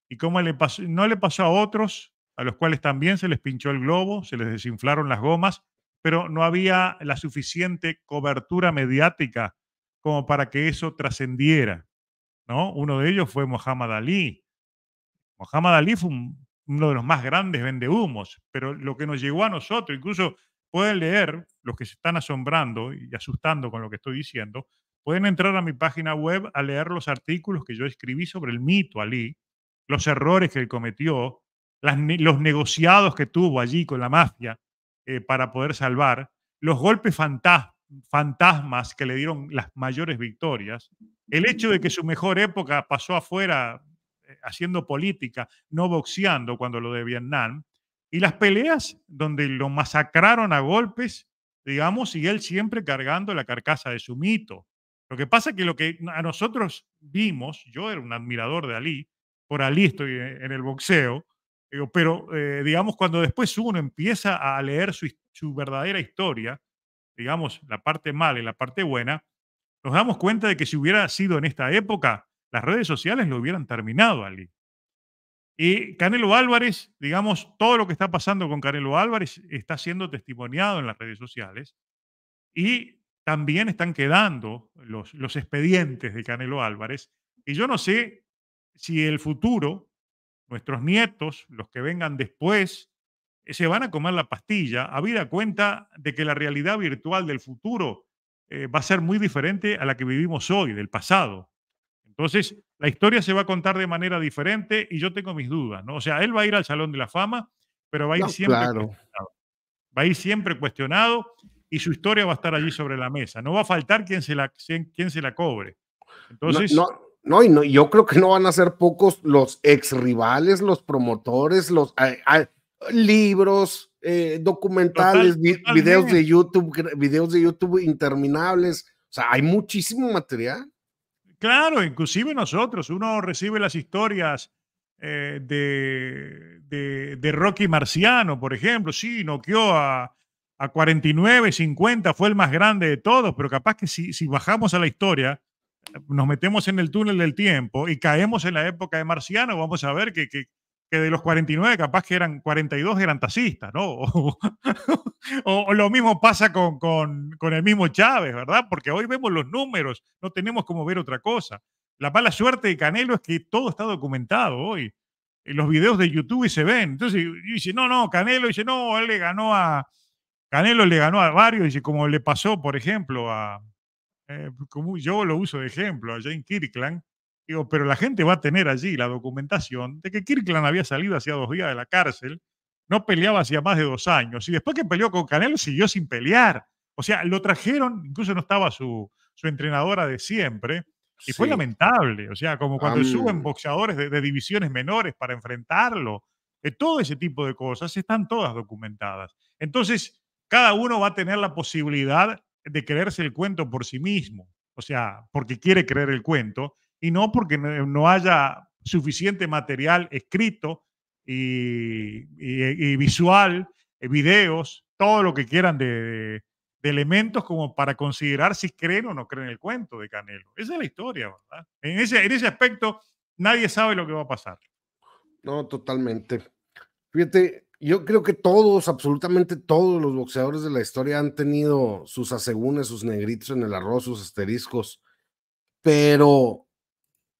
y como le no le pasó a otros, a los cuales también se les pinchó el globo, se les desinflaron las gomas, pero no había la suficiente cobertura mediática como para que eso trascendiera. ¿no? Uno de ellos fue Muhammad Ali. Muhammad Ali fue uno de los más grandes vendehumos, pero lo que nos llegó a nosotros, incluso pueden leer, los que se están asombrando y asustando con lo que estoy diciendo, pueden entrar a mi página web a leer los artículos que yo escribí sobre el mito Ali, los errores que él cometió, los negociados que tuvo allí con la mafia eh, para poder salvar, los golpes fantasmas que le dieron las mayores victorias, el hecho de que su mejor época pasó afuera eh, haciendo política, no boxeando cuando lo de Vietnam, y las peleas donde lo masacraron a golpes, digamos, y él siempre cargando la carcasa de su mito. Lo que pasa es que lo que a nosotros vimos, yo era un admirador de Ali, por Ali estoy en el boxeo, pero eh, digamos, cuando después uno empieza a leer su, verdadera historia, digamos, la parte mala y la parte buena, nos damos cuenta de que si hubiera sido en esta época, las redes sociales lo hubieran terminado, Ali. Y Canelo Álvarez, digamos, todo lo que está pasando con Canelo Álvarez está siendo testimoniado en las redes sociales y también están quedando los, expedientes de Canelo Álvarez. Y yo no sé si el futuro, nuestros nietos, los que vengan después, eh, se van a comer la pastilla, habida cuenta de que la realidad virtual del futuro eh, va a ser muy diferente a la que vivimos hoy, del pasado. Entonces, la historia se va a contar de manera diferente y yo tengo mis dudas, ¿no? O sea, él va a ir al Salón de la Fama, pero va a ir siempre cuestionado. Va a ir siempre cuestionado y su historia va a estar allí sobre la mesa. No va a faltar quien se la, quien se la cobre. Entonces... No, no. y yo creo que no van a ser pocos los ex rivales, los promotores, los libros, eh, documentales, videos de YouTube, videos de YouTube interminables. O sea, hay muchísimo material. Claro, inclusive nosotros, uno recibe las historias eh, de, Rocky Marciano, por ejemplo, sí, noqueó a, a 49, 50, fue el más grande de todos, pero capaz que si, si bajamos a la historia, nos metemos en el túnel del tiempo y caemos en la época de Marciano, vamos a ver que, que que de los 49, capaz que eran 42 eran taxistas, ¿no? O, lo mismo pasa con, el mismo Chávez, ¿verdad? Porque hoy vemos los números, no tenemos como ver otra cosa. La mala suerte de Canelo es que todo está documentado hoy. En eh, los videos de YouTube se ven. Entonces dice, no, no, Canelo dice, no, él le ganó a. Canelo le ganó a varios, Dice como le pasó, por ejemplo, a. Eh, como yo lo uso de ejemplo, a Jane Kirkland pero la gente va a tener allí la documentación de que Kirkland había salido hacía dos días de la cárcel, no peleaba hacía más de dos años, y después que peleó con Canelo siguió sin pelear. O sea, lo trajeron, incluso no estaba su, su entrenadora de siempre, y fue lamentable. O sea, como cuando suben boxeadores de, divisiones menores para enfrentarlo, eh, todo ese tipo de cosas están todas documentadas. Entonces, cada uno va a tener la posibilidad de creerse el cuento por sí mismo, o sea, porque quiere creer el cuento, y no porque no haya suficiente material escrito y, visual, eh, videos, todo lo que quieran de, elementos como para considerar si creen o no creen el cuento de Canelo. Esa es la historia, ¿verdad? En ese, en ese aspecto nadie sabe lo que va a pasar. No, totalmente. Fíjate, yo creo que todos, absolutamente todos los boxeadores de la historia han tenido sus asegunes, sus negritos en el arroz, sus asteriscos, pero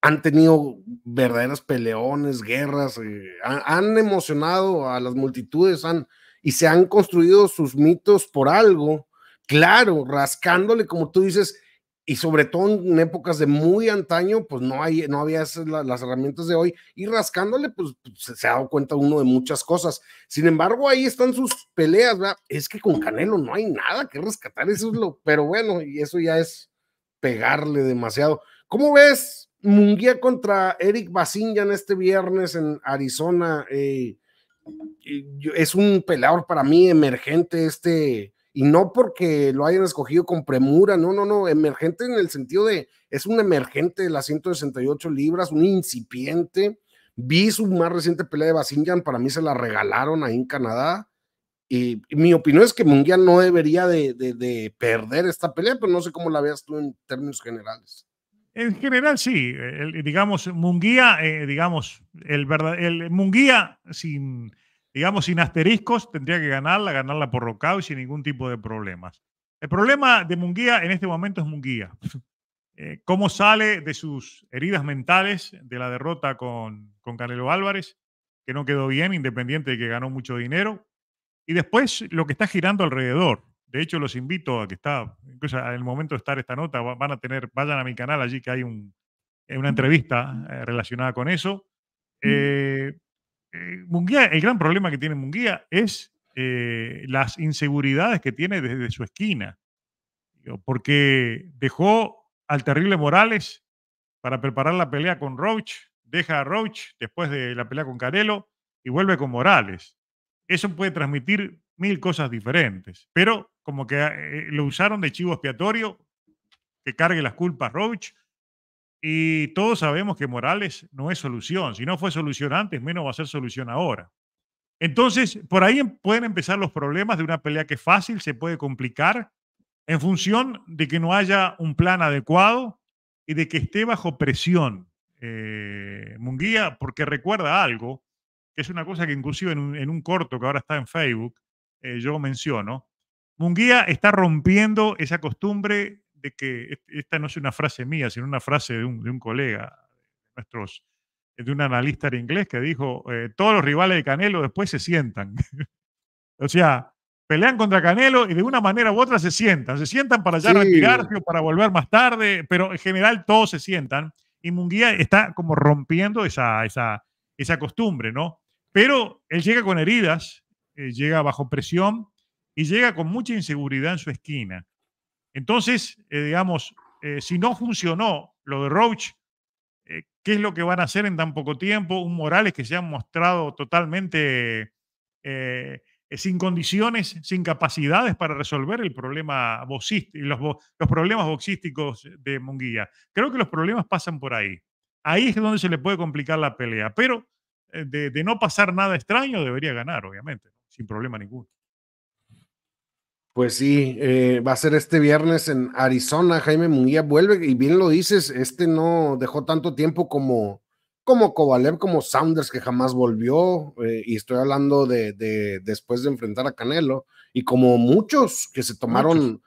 han tenido verdaderas peleones, guerras, eh, han, emocionado a las multitudes han, y se han construido sus mitos por algo, claro, rascándole, como tú dices, y sobre todo en épocas de muy antaño, pues no, hay, no había las herramientas de hoy, y rascándole, pues, pues se, ha dado cuenta uno de muchas cosas. Sin embargo, ahí están sus peleas, ¿verdad? Es que con Canelo no hay nada que rescatar, eso es lo, pero bueno, y eso ya es pegarle demasiado. ¿Cómo ves? Munguía contra Eric Basinyan este viernes en Arizona. Eh, es un peleador para mí emergente este, y no porque lo hayan escogido con premura, no, no, no, emergente en el sentido de, es un emergente de las 168 libras, un incipiente. Vi su más reciente pelea de Basingian, para mí se la regalaron ahí en Canadá. Y, mi opinión es que Munguía no debería de perder esta pelea, pero no sé cómo la veas tú en términos generales. En general, sí. digamos, Munguía, eh, digamos, el, el sin, digamos, sin asteriscos tendría que ganarla, ganarla por rocao y sin ningún tipo de problemas. El problema de Munguía en este momento es Munguía. Eh, ¿Cómo sale de sus heridas mentales de la derrota con, con Canelo Álvarez, que no quedó bien, independiente de que ganó mucho dinero? Y después lo que está girando alrededor. De hecho, los invito a que está, incluso en el momento de estar esta nota, van a tener, vayan a mi canal allí que hay eh, una entrevista eh, relacionada con eso. Eh, el gran problema que tiene Munguía es las inseguridades que tiene desde su esquina, porque dejó al terrible Morales para preparar la pelea con Roach, deja a Roach después de la pelea con Canelo y vuelve con Morales. Eso puede transmitir mil cosas diferentes. Pero como que eh, eh, lo usaron de chivo expiatorio, que cargue las culpas Roach. Y todos sabemos que Morales no es solución. Si no fue solución antes, menos va a ser solución ahora. Entonces, por ahí em, pueden empezar los problemas de una pelea que es fácil, se puede complicar en función de que no haya un plan adecuado y de que esté bajo presión eh, Munguía, porque recuerda algo, que es una cosa que inclusive en un, en un corto que ahora está en Facebook, eh, yo menciono, Munguía está rompiendo esa costumbre de que esta no es una frase mía, sino una frase de un, colega, de, nuestros, de un analista de inglés que dijo, eh, todos los rivales de Canelo después se sientan. o sea, pelean contra Canelo y de una manera u otra se sientan. Se sientan para ya a retirarse o para volver más tarde, pero en general todos se sientan. Y Munguía está como rompiendo esa, esa, esa costumbre, ¿no? Pero él llega con heridas, eh, llega bajo presión y llega con mucha inseguridad en su esquina. Entonces, eh, digamos, eh, si no funcionó lo de Roach, ¿qué es lo que van a hacer en tan poco tiempo? Un Morales que se ha mostrado totalmente sin condiciones, sin capacidades para resolver el problema boxístico, los, los problemas boxísticos de Munguía. Creo que los problemas pasan por ahí. Ahí es donde se le puede complicar la pelea, pero de no pasar nada extraño debería ganar, obviamente sin problema ninguno. Pues sí, eh, va a ser este viernes en Arizona. Jaime Munguía vuelve y bien lo dices, este no dejó tanto tiempo como, como Kovalev, como Saunders, que jamás volvió. Eh, y estoy hablando de, de, después de enfrentar a Canelo y como muchos que se tomaron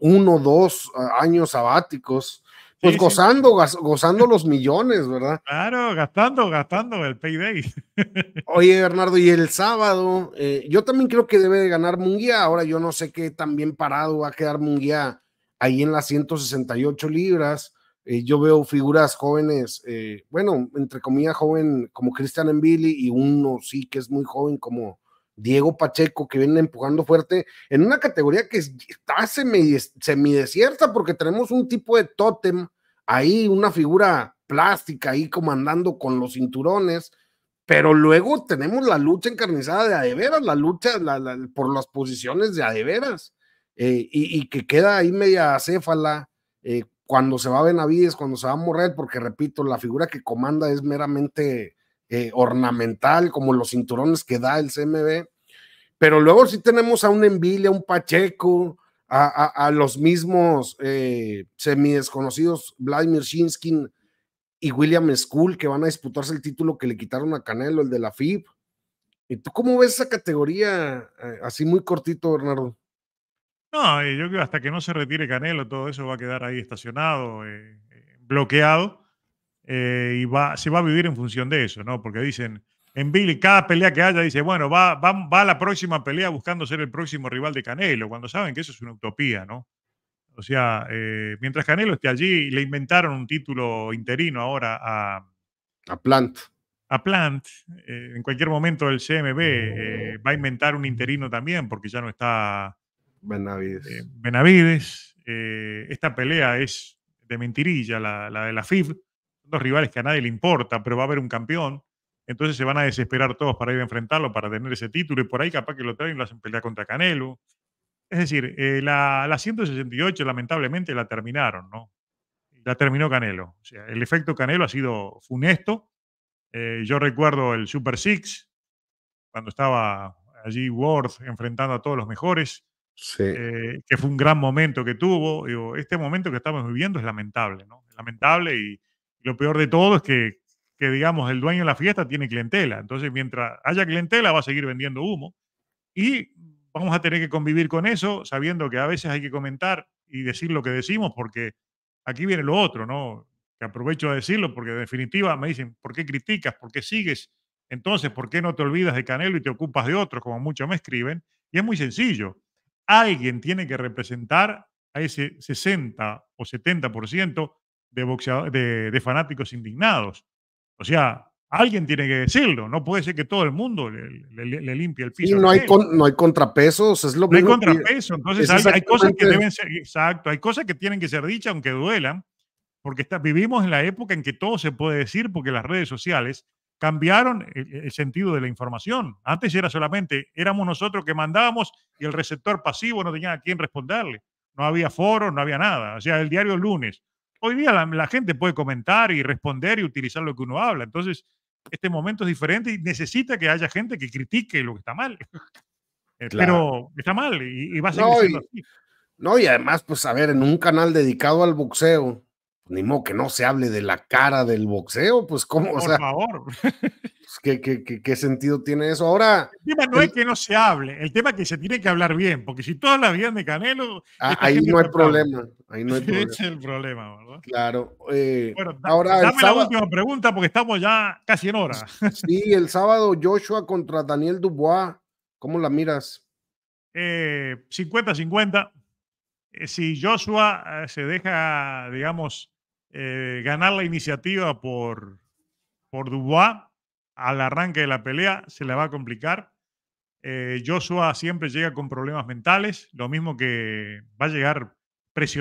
uno o dos ah, años sabáticos pues gozando, gozando los millones, ¿verdad? Claro, gastando, gastando el payday. Oye, Bernardo, y el sábado, eh, yo también creo que debe de ganar Munguía. Ahora yo no sé qué tan bien parado va a quedar Munguía ahí en las 168 libras. Eh, yo veo figuras jóvenes, eh, bueno, entre comillas joven como Christian Envili y uno sí que es muy joven como Diego Pacheco, que viene empujando fuerte en una categoría que está semi, semidesierta, porque tenemos un tipo de tótem ahí, una figura plástica ahí comandando con los cinturones, pero luego tenemos la lucha encarnizada de adeveras, la lucha la, por las posiciones de adeveras, eh, y, que queda ahí media acéfala eh, cuando se va Benavides, cuando se va Morrer, porque repito, la figura que comanda es meramente eh, ornamental, como los cinturones que da el CMB. Pero luego sí tenemos a un Envile, a un Pacheco, a, los mismos eh, semi desconocidos Vladimir Shinskin y William School, que van a disputarse el título que le quitaron a Canelo, el de la FIB. ¿Y tú cómo ves esa categoría eh, así muy cortito, Bernardo? No, yo creo que hasta que no se retire Canelo, todo eso va a quedar ahí estacionado, bloqueado eh, y va, se va a vivir en función de eso, ¿no? Porque dicen, en Billy, cada pelea que haya, dice, bueno, va, va, a la próxima pelea buscando ser el próximo rival de Canelo, cuando saben que eso es una utopía, ¿no? O sea, eh, mientras Canelo esté allí, le inventaron un título interino ahora a... A Plant. A Plant. Eh, en cualquier momento el CMB va a inventar un interino también, porque ya no está... Benavides. Benavides. esta pelea es de mentirilla, la, de la FIF rivales que a nadie le importa, pero va a haber un campeón. Entonces se van a desesperar todos para ir a enfrentarlo, para tener ese título, y por ahí capaz que lo traen y lo hacen pelear contra Canelo. Es decir, eh, la, la, 168 lamentablemente la terminaron, ¿no? La terminó Canelo. O sea, el efecto Canelo ha sido funesto. Eh, yo recuerdo el Super Six, cuando estaba allí Worth enfrentando a todos los mejores, eh, que fue un gran momento que tuvo. este momento que estamos viviendo es lamentable, ¿no? lamentable y, lo peor de todo es que, digamos, el dueño de la fiesta tiene clientela. Entonces, mientras haya clientela, va a seguir vendiendo humo. Y vamos a tener que convivir con eso, sabiendo que a veces hay que comentar y decir lo que decimos, porque aquí viene lo otro, ¿no? Que aprovecho a decirlo, porque en definitiva me dicen, ¿por qué criticas? ¿Por qué sigues? Entonces, ¿por qué no te olvidas de Canelo y te ocupas de otros, como muchos me escriben? Y es muy sencillo. Alguien tiene que representar a ese 60 o 70% de, de, fanáticos indignados. O sea, alguien tiene que decirlo. No puede ser que todo el mundo le, limpie el piso. no, hay no hay contrapesos, es lo hay Entonces hay, cosas que deben ser, exacto, hay cosas que tienen que ser dichas aunque duelan, porque está, vivimos en la época en que todo se puede decir porque las redes sociales cambiaron el, sentido de la información. Antes era solamente, éramos nosotros que mandábamos y el receptor pasivo no tenía a quién responderle. No había foro, no había nada. O sea, el diario lunes, hoy día la, gente puede comentar y responder y utilizar lo que uno habla. Entonces, este momento es diferente y necesita que haya gente que critique lo que está mal. Eh, pero está mal y, va a seguir siendo No, y además, pues a ver, en un canal dedicado al boxeo, ni modo que no se hable de la cara del boxeo, pues cómo, o sea, favor. Pues, ¿qué, sentido tiene eso? Ahora... El tema no es que no se hable, el tema es que se tiene que hablar bien, porque si todas la bien de Canelo... Ah, ahí no hay problema, ahí no hay problema. Ese es el problema, ¿verdad? Claro. Eh, ahora, dame la última pregunta porque estamos ya casi en hora. Sí, el sábado Joshua contra Daniel Dubois, ¿cómo la miras? 50-50. Eh, eh, si Joshua se deja, digamos, eh, ganar la iniciativa por, por Dubois al arranque de la pelea, se le va a complicar. Eh, Joshua siempre llega con problemas mentales, lo mismo que va a llegar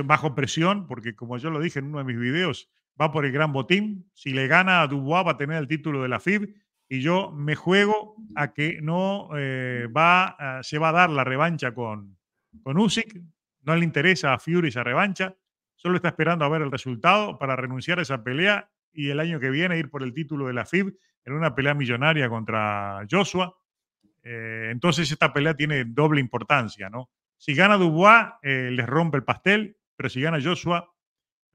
bajo presión, porque como yo lo dije en uno de mis videos, va por el gran botín. Si le gana a Dubois va a tener el título de la FIB y yo me juego a que no eh, va, se va a dar la revancha con, con Usyk. No le interesa a Fury esa revancha. Solo está esperando a ver el resultado para renunciar a esa pelea y el año que viene ir por el título de la FIB en una pelea millonaria contra Joshua. Eh, entonces esta pelea tiene doble importancia, ¿no? Si gana Dubois, eh, les rompe el pastel, pero si gana Joshua,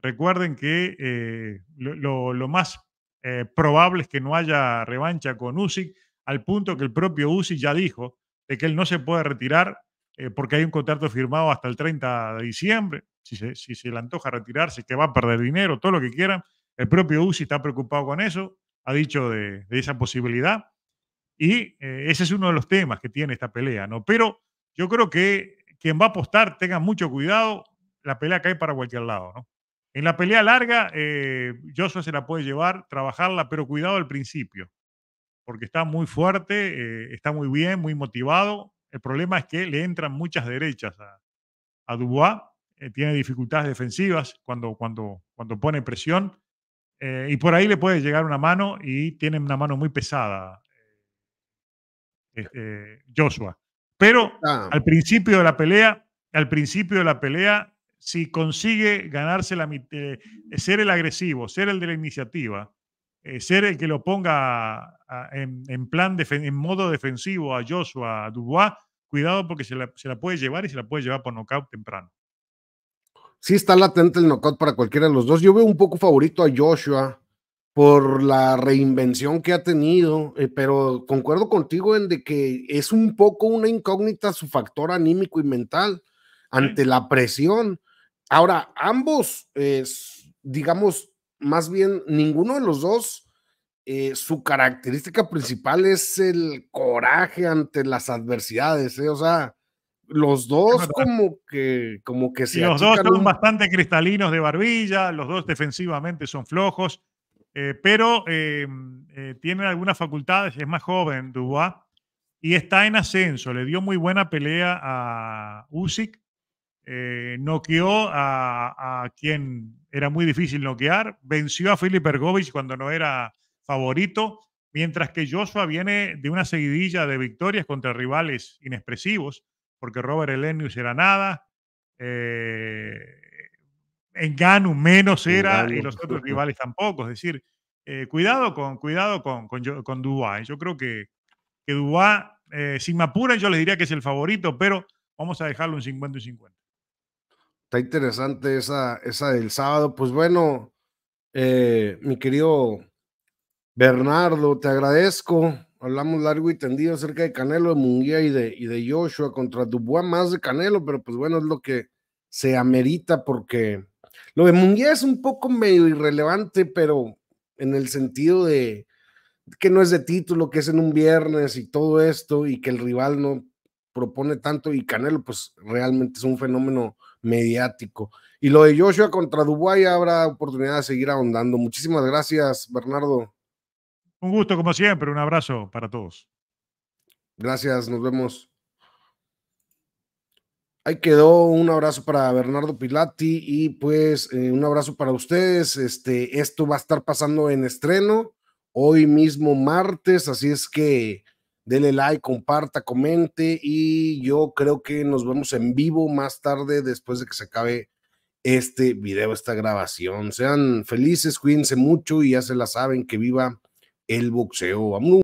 recuerden que eh, lo, más probable es que no haya revancha con Usyk, al punto que el propio Usyk ya dijo de que él no se puede retirar eh, porque hay un contrato firmado hasta el 30 de diciembre, si se, le antoja retirarse, que va a perder dinero, todo lo que quieran. El propio UCI está preocupado con eso, ha dicho de, esa posibilidad. Y eh, ese es uno de los temas que tiene esta pelea, ¿no? Pero yo creo que quien va a apostar tenga mucho cuidado, la pelea cae para cualquier lado, ¿no? En la pelea larga, eh, Joshua se la puede llevar, trabajarla, pero cuidado al principio, porque está muy fuerte, eh, está muy bien, muy motivado, el problema es que le entran muchas derechas a, Dubois, eh, tiene dificultades defensivas cuando, cuando, cuando pone presión, eh, y por ahí le puede llegar una mano y tiene una mano muy pesada eh, Joshua. Pero ah. al principio de la pelea, al principio de la pelea, si consigue ganarse la ser el agresivo, ser el de la iniciativa, ser el que lo ponga en, plan, en modo defensivo a Joshua a Dubois, cuidado porque se la, puede llevar y se la puede llevar por nocaut temprano. Sí está latente el knockout para cualquiera de los dos. Yo veo un poco favorito a Joshua por la reinvención que ha tenido, eh, pero concuerdo contigo en de que es un poco una incógnita su factor anímico y mental ante la presión. Ahora, ambos, digamos, más bien ninguno de los dos eh, su característica principal es el coraje ante las adversidades, ¿eh? o sea, los dos como que, como que se... los dos son bastante cristalinos de barbilla, los dos defensivamente son flojos, eh, pero tienen algunas facultades, es más joven Dubois y está en ascenso, le dio muy buena pelea a Usyk, noqueó a, quien era muy difícil noquear, venció a Filip Ergovich cuando no era favorito, mientras que Joshua viene de una seguidilla de victorias contra rivales inexpresivos, porque Robert Elenius era nada, en eh, Ganu menos era y los otros rivales tampoco. Es decir, eh, cuidado con, cuidado con, con, Yo creo que, que eh, sin Mapura, yo les diría que es el favorito, pero vamos a dejarlo un 50 y 50. Está interesante esa, esa del sábado. Pues bueno, mi querido Bernardo, te agradezco. Hablamos largo y tendido acerca de Canelo, de Munguía y de, y de Joshua contra Dubois, más de Canelo, pero pues bueno, es lo que se amerita porque lo de Munguía es un poco medio irrelevante, pero en el sentido de que no es de título, que es en un viernes y todo esto, y que el rival no propone tanto, y Canelo pues realmente es un fenómeno mediático. Y lo de Joshua contra Dubois habrá oportunidad de seguir ahondando. Muchísimas gracias, Bernardo. Un gusto como siempre, un abrazo para todos. Gracias, nos vemos. Ahí quedó un abrazo para Bernardo Pilati y pues eh, un abrazo para ustedes. Este, esto va a estar pasando en estreno hoy mismo martes, así es que denle like, comparta, comente y yo creo que nos vemos en vivo más tarde después de que se acabe este video, esta grabación. Sean felices, cuídense mucho y ya se la saben, que viva el boxeo.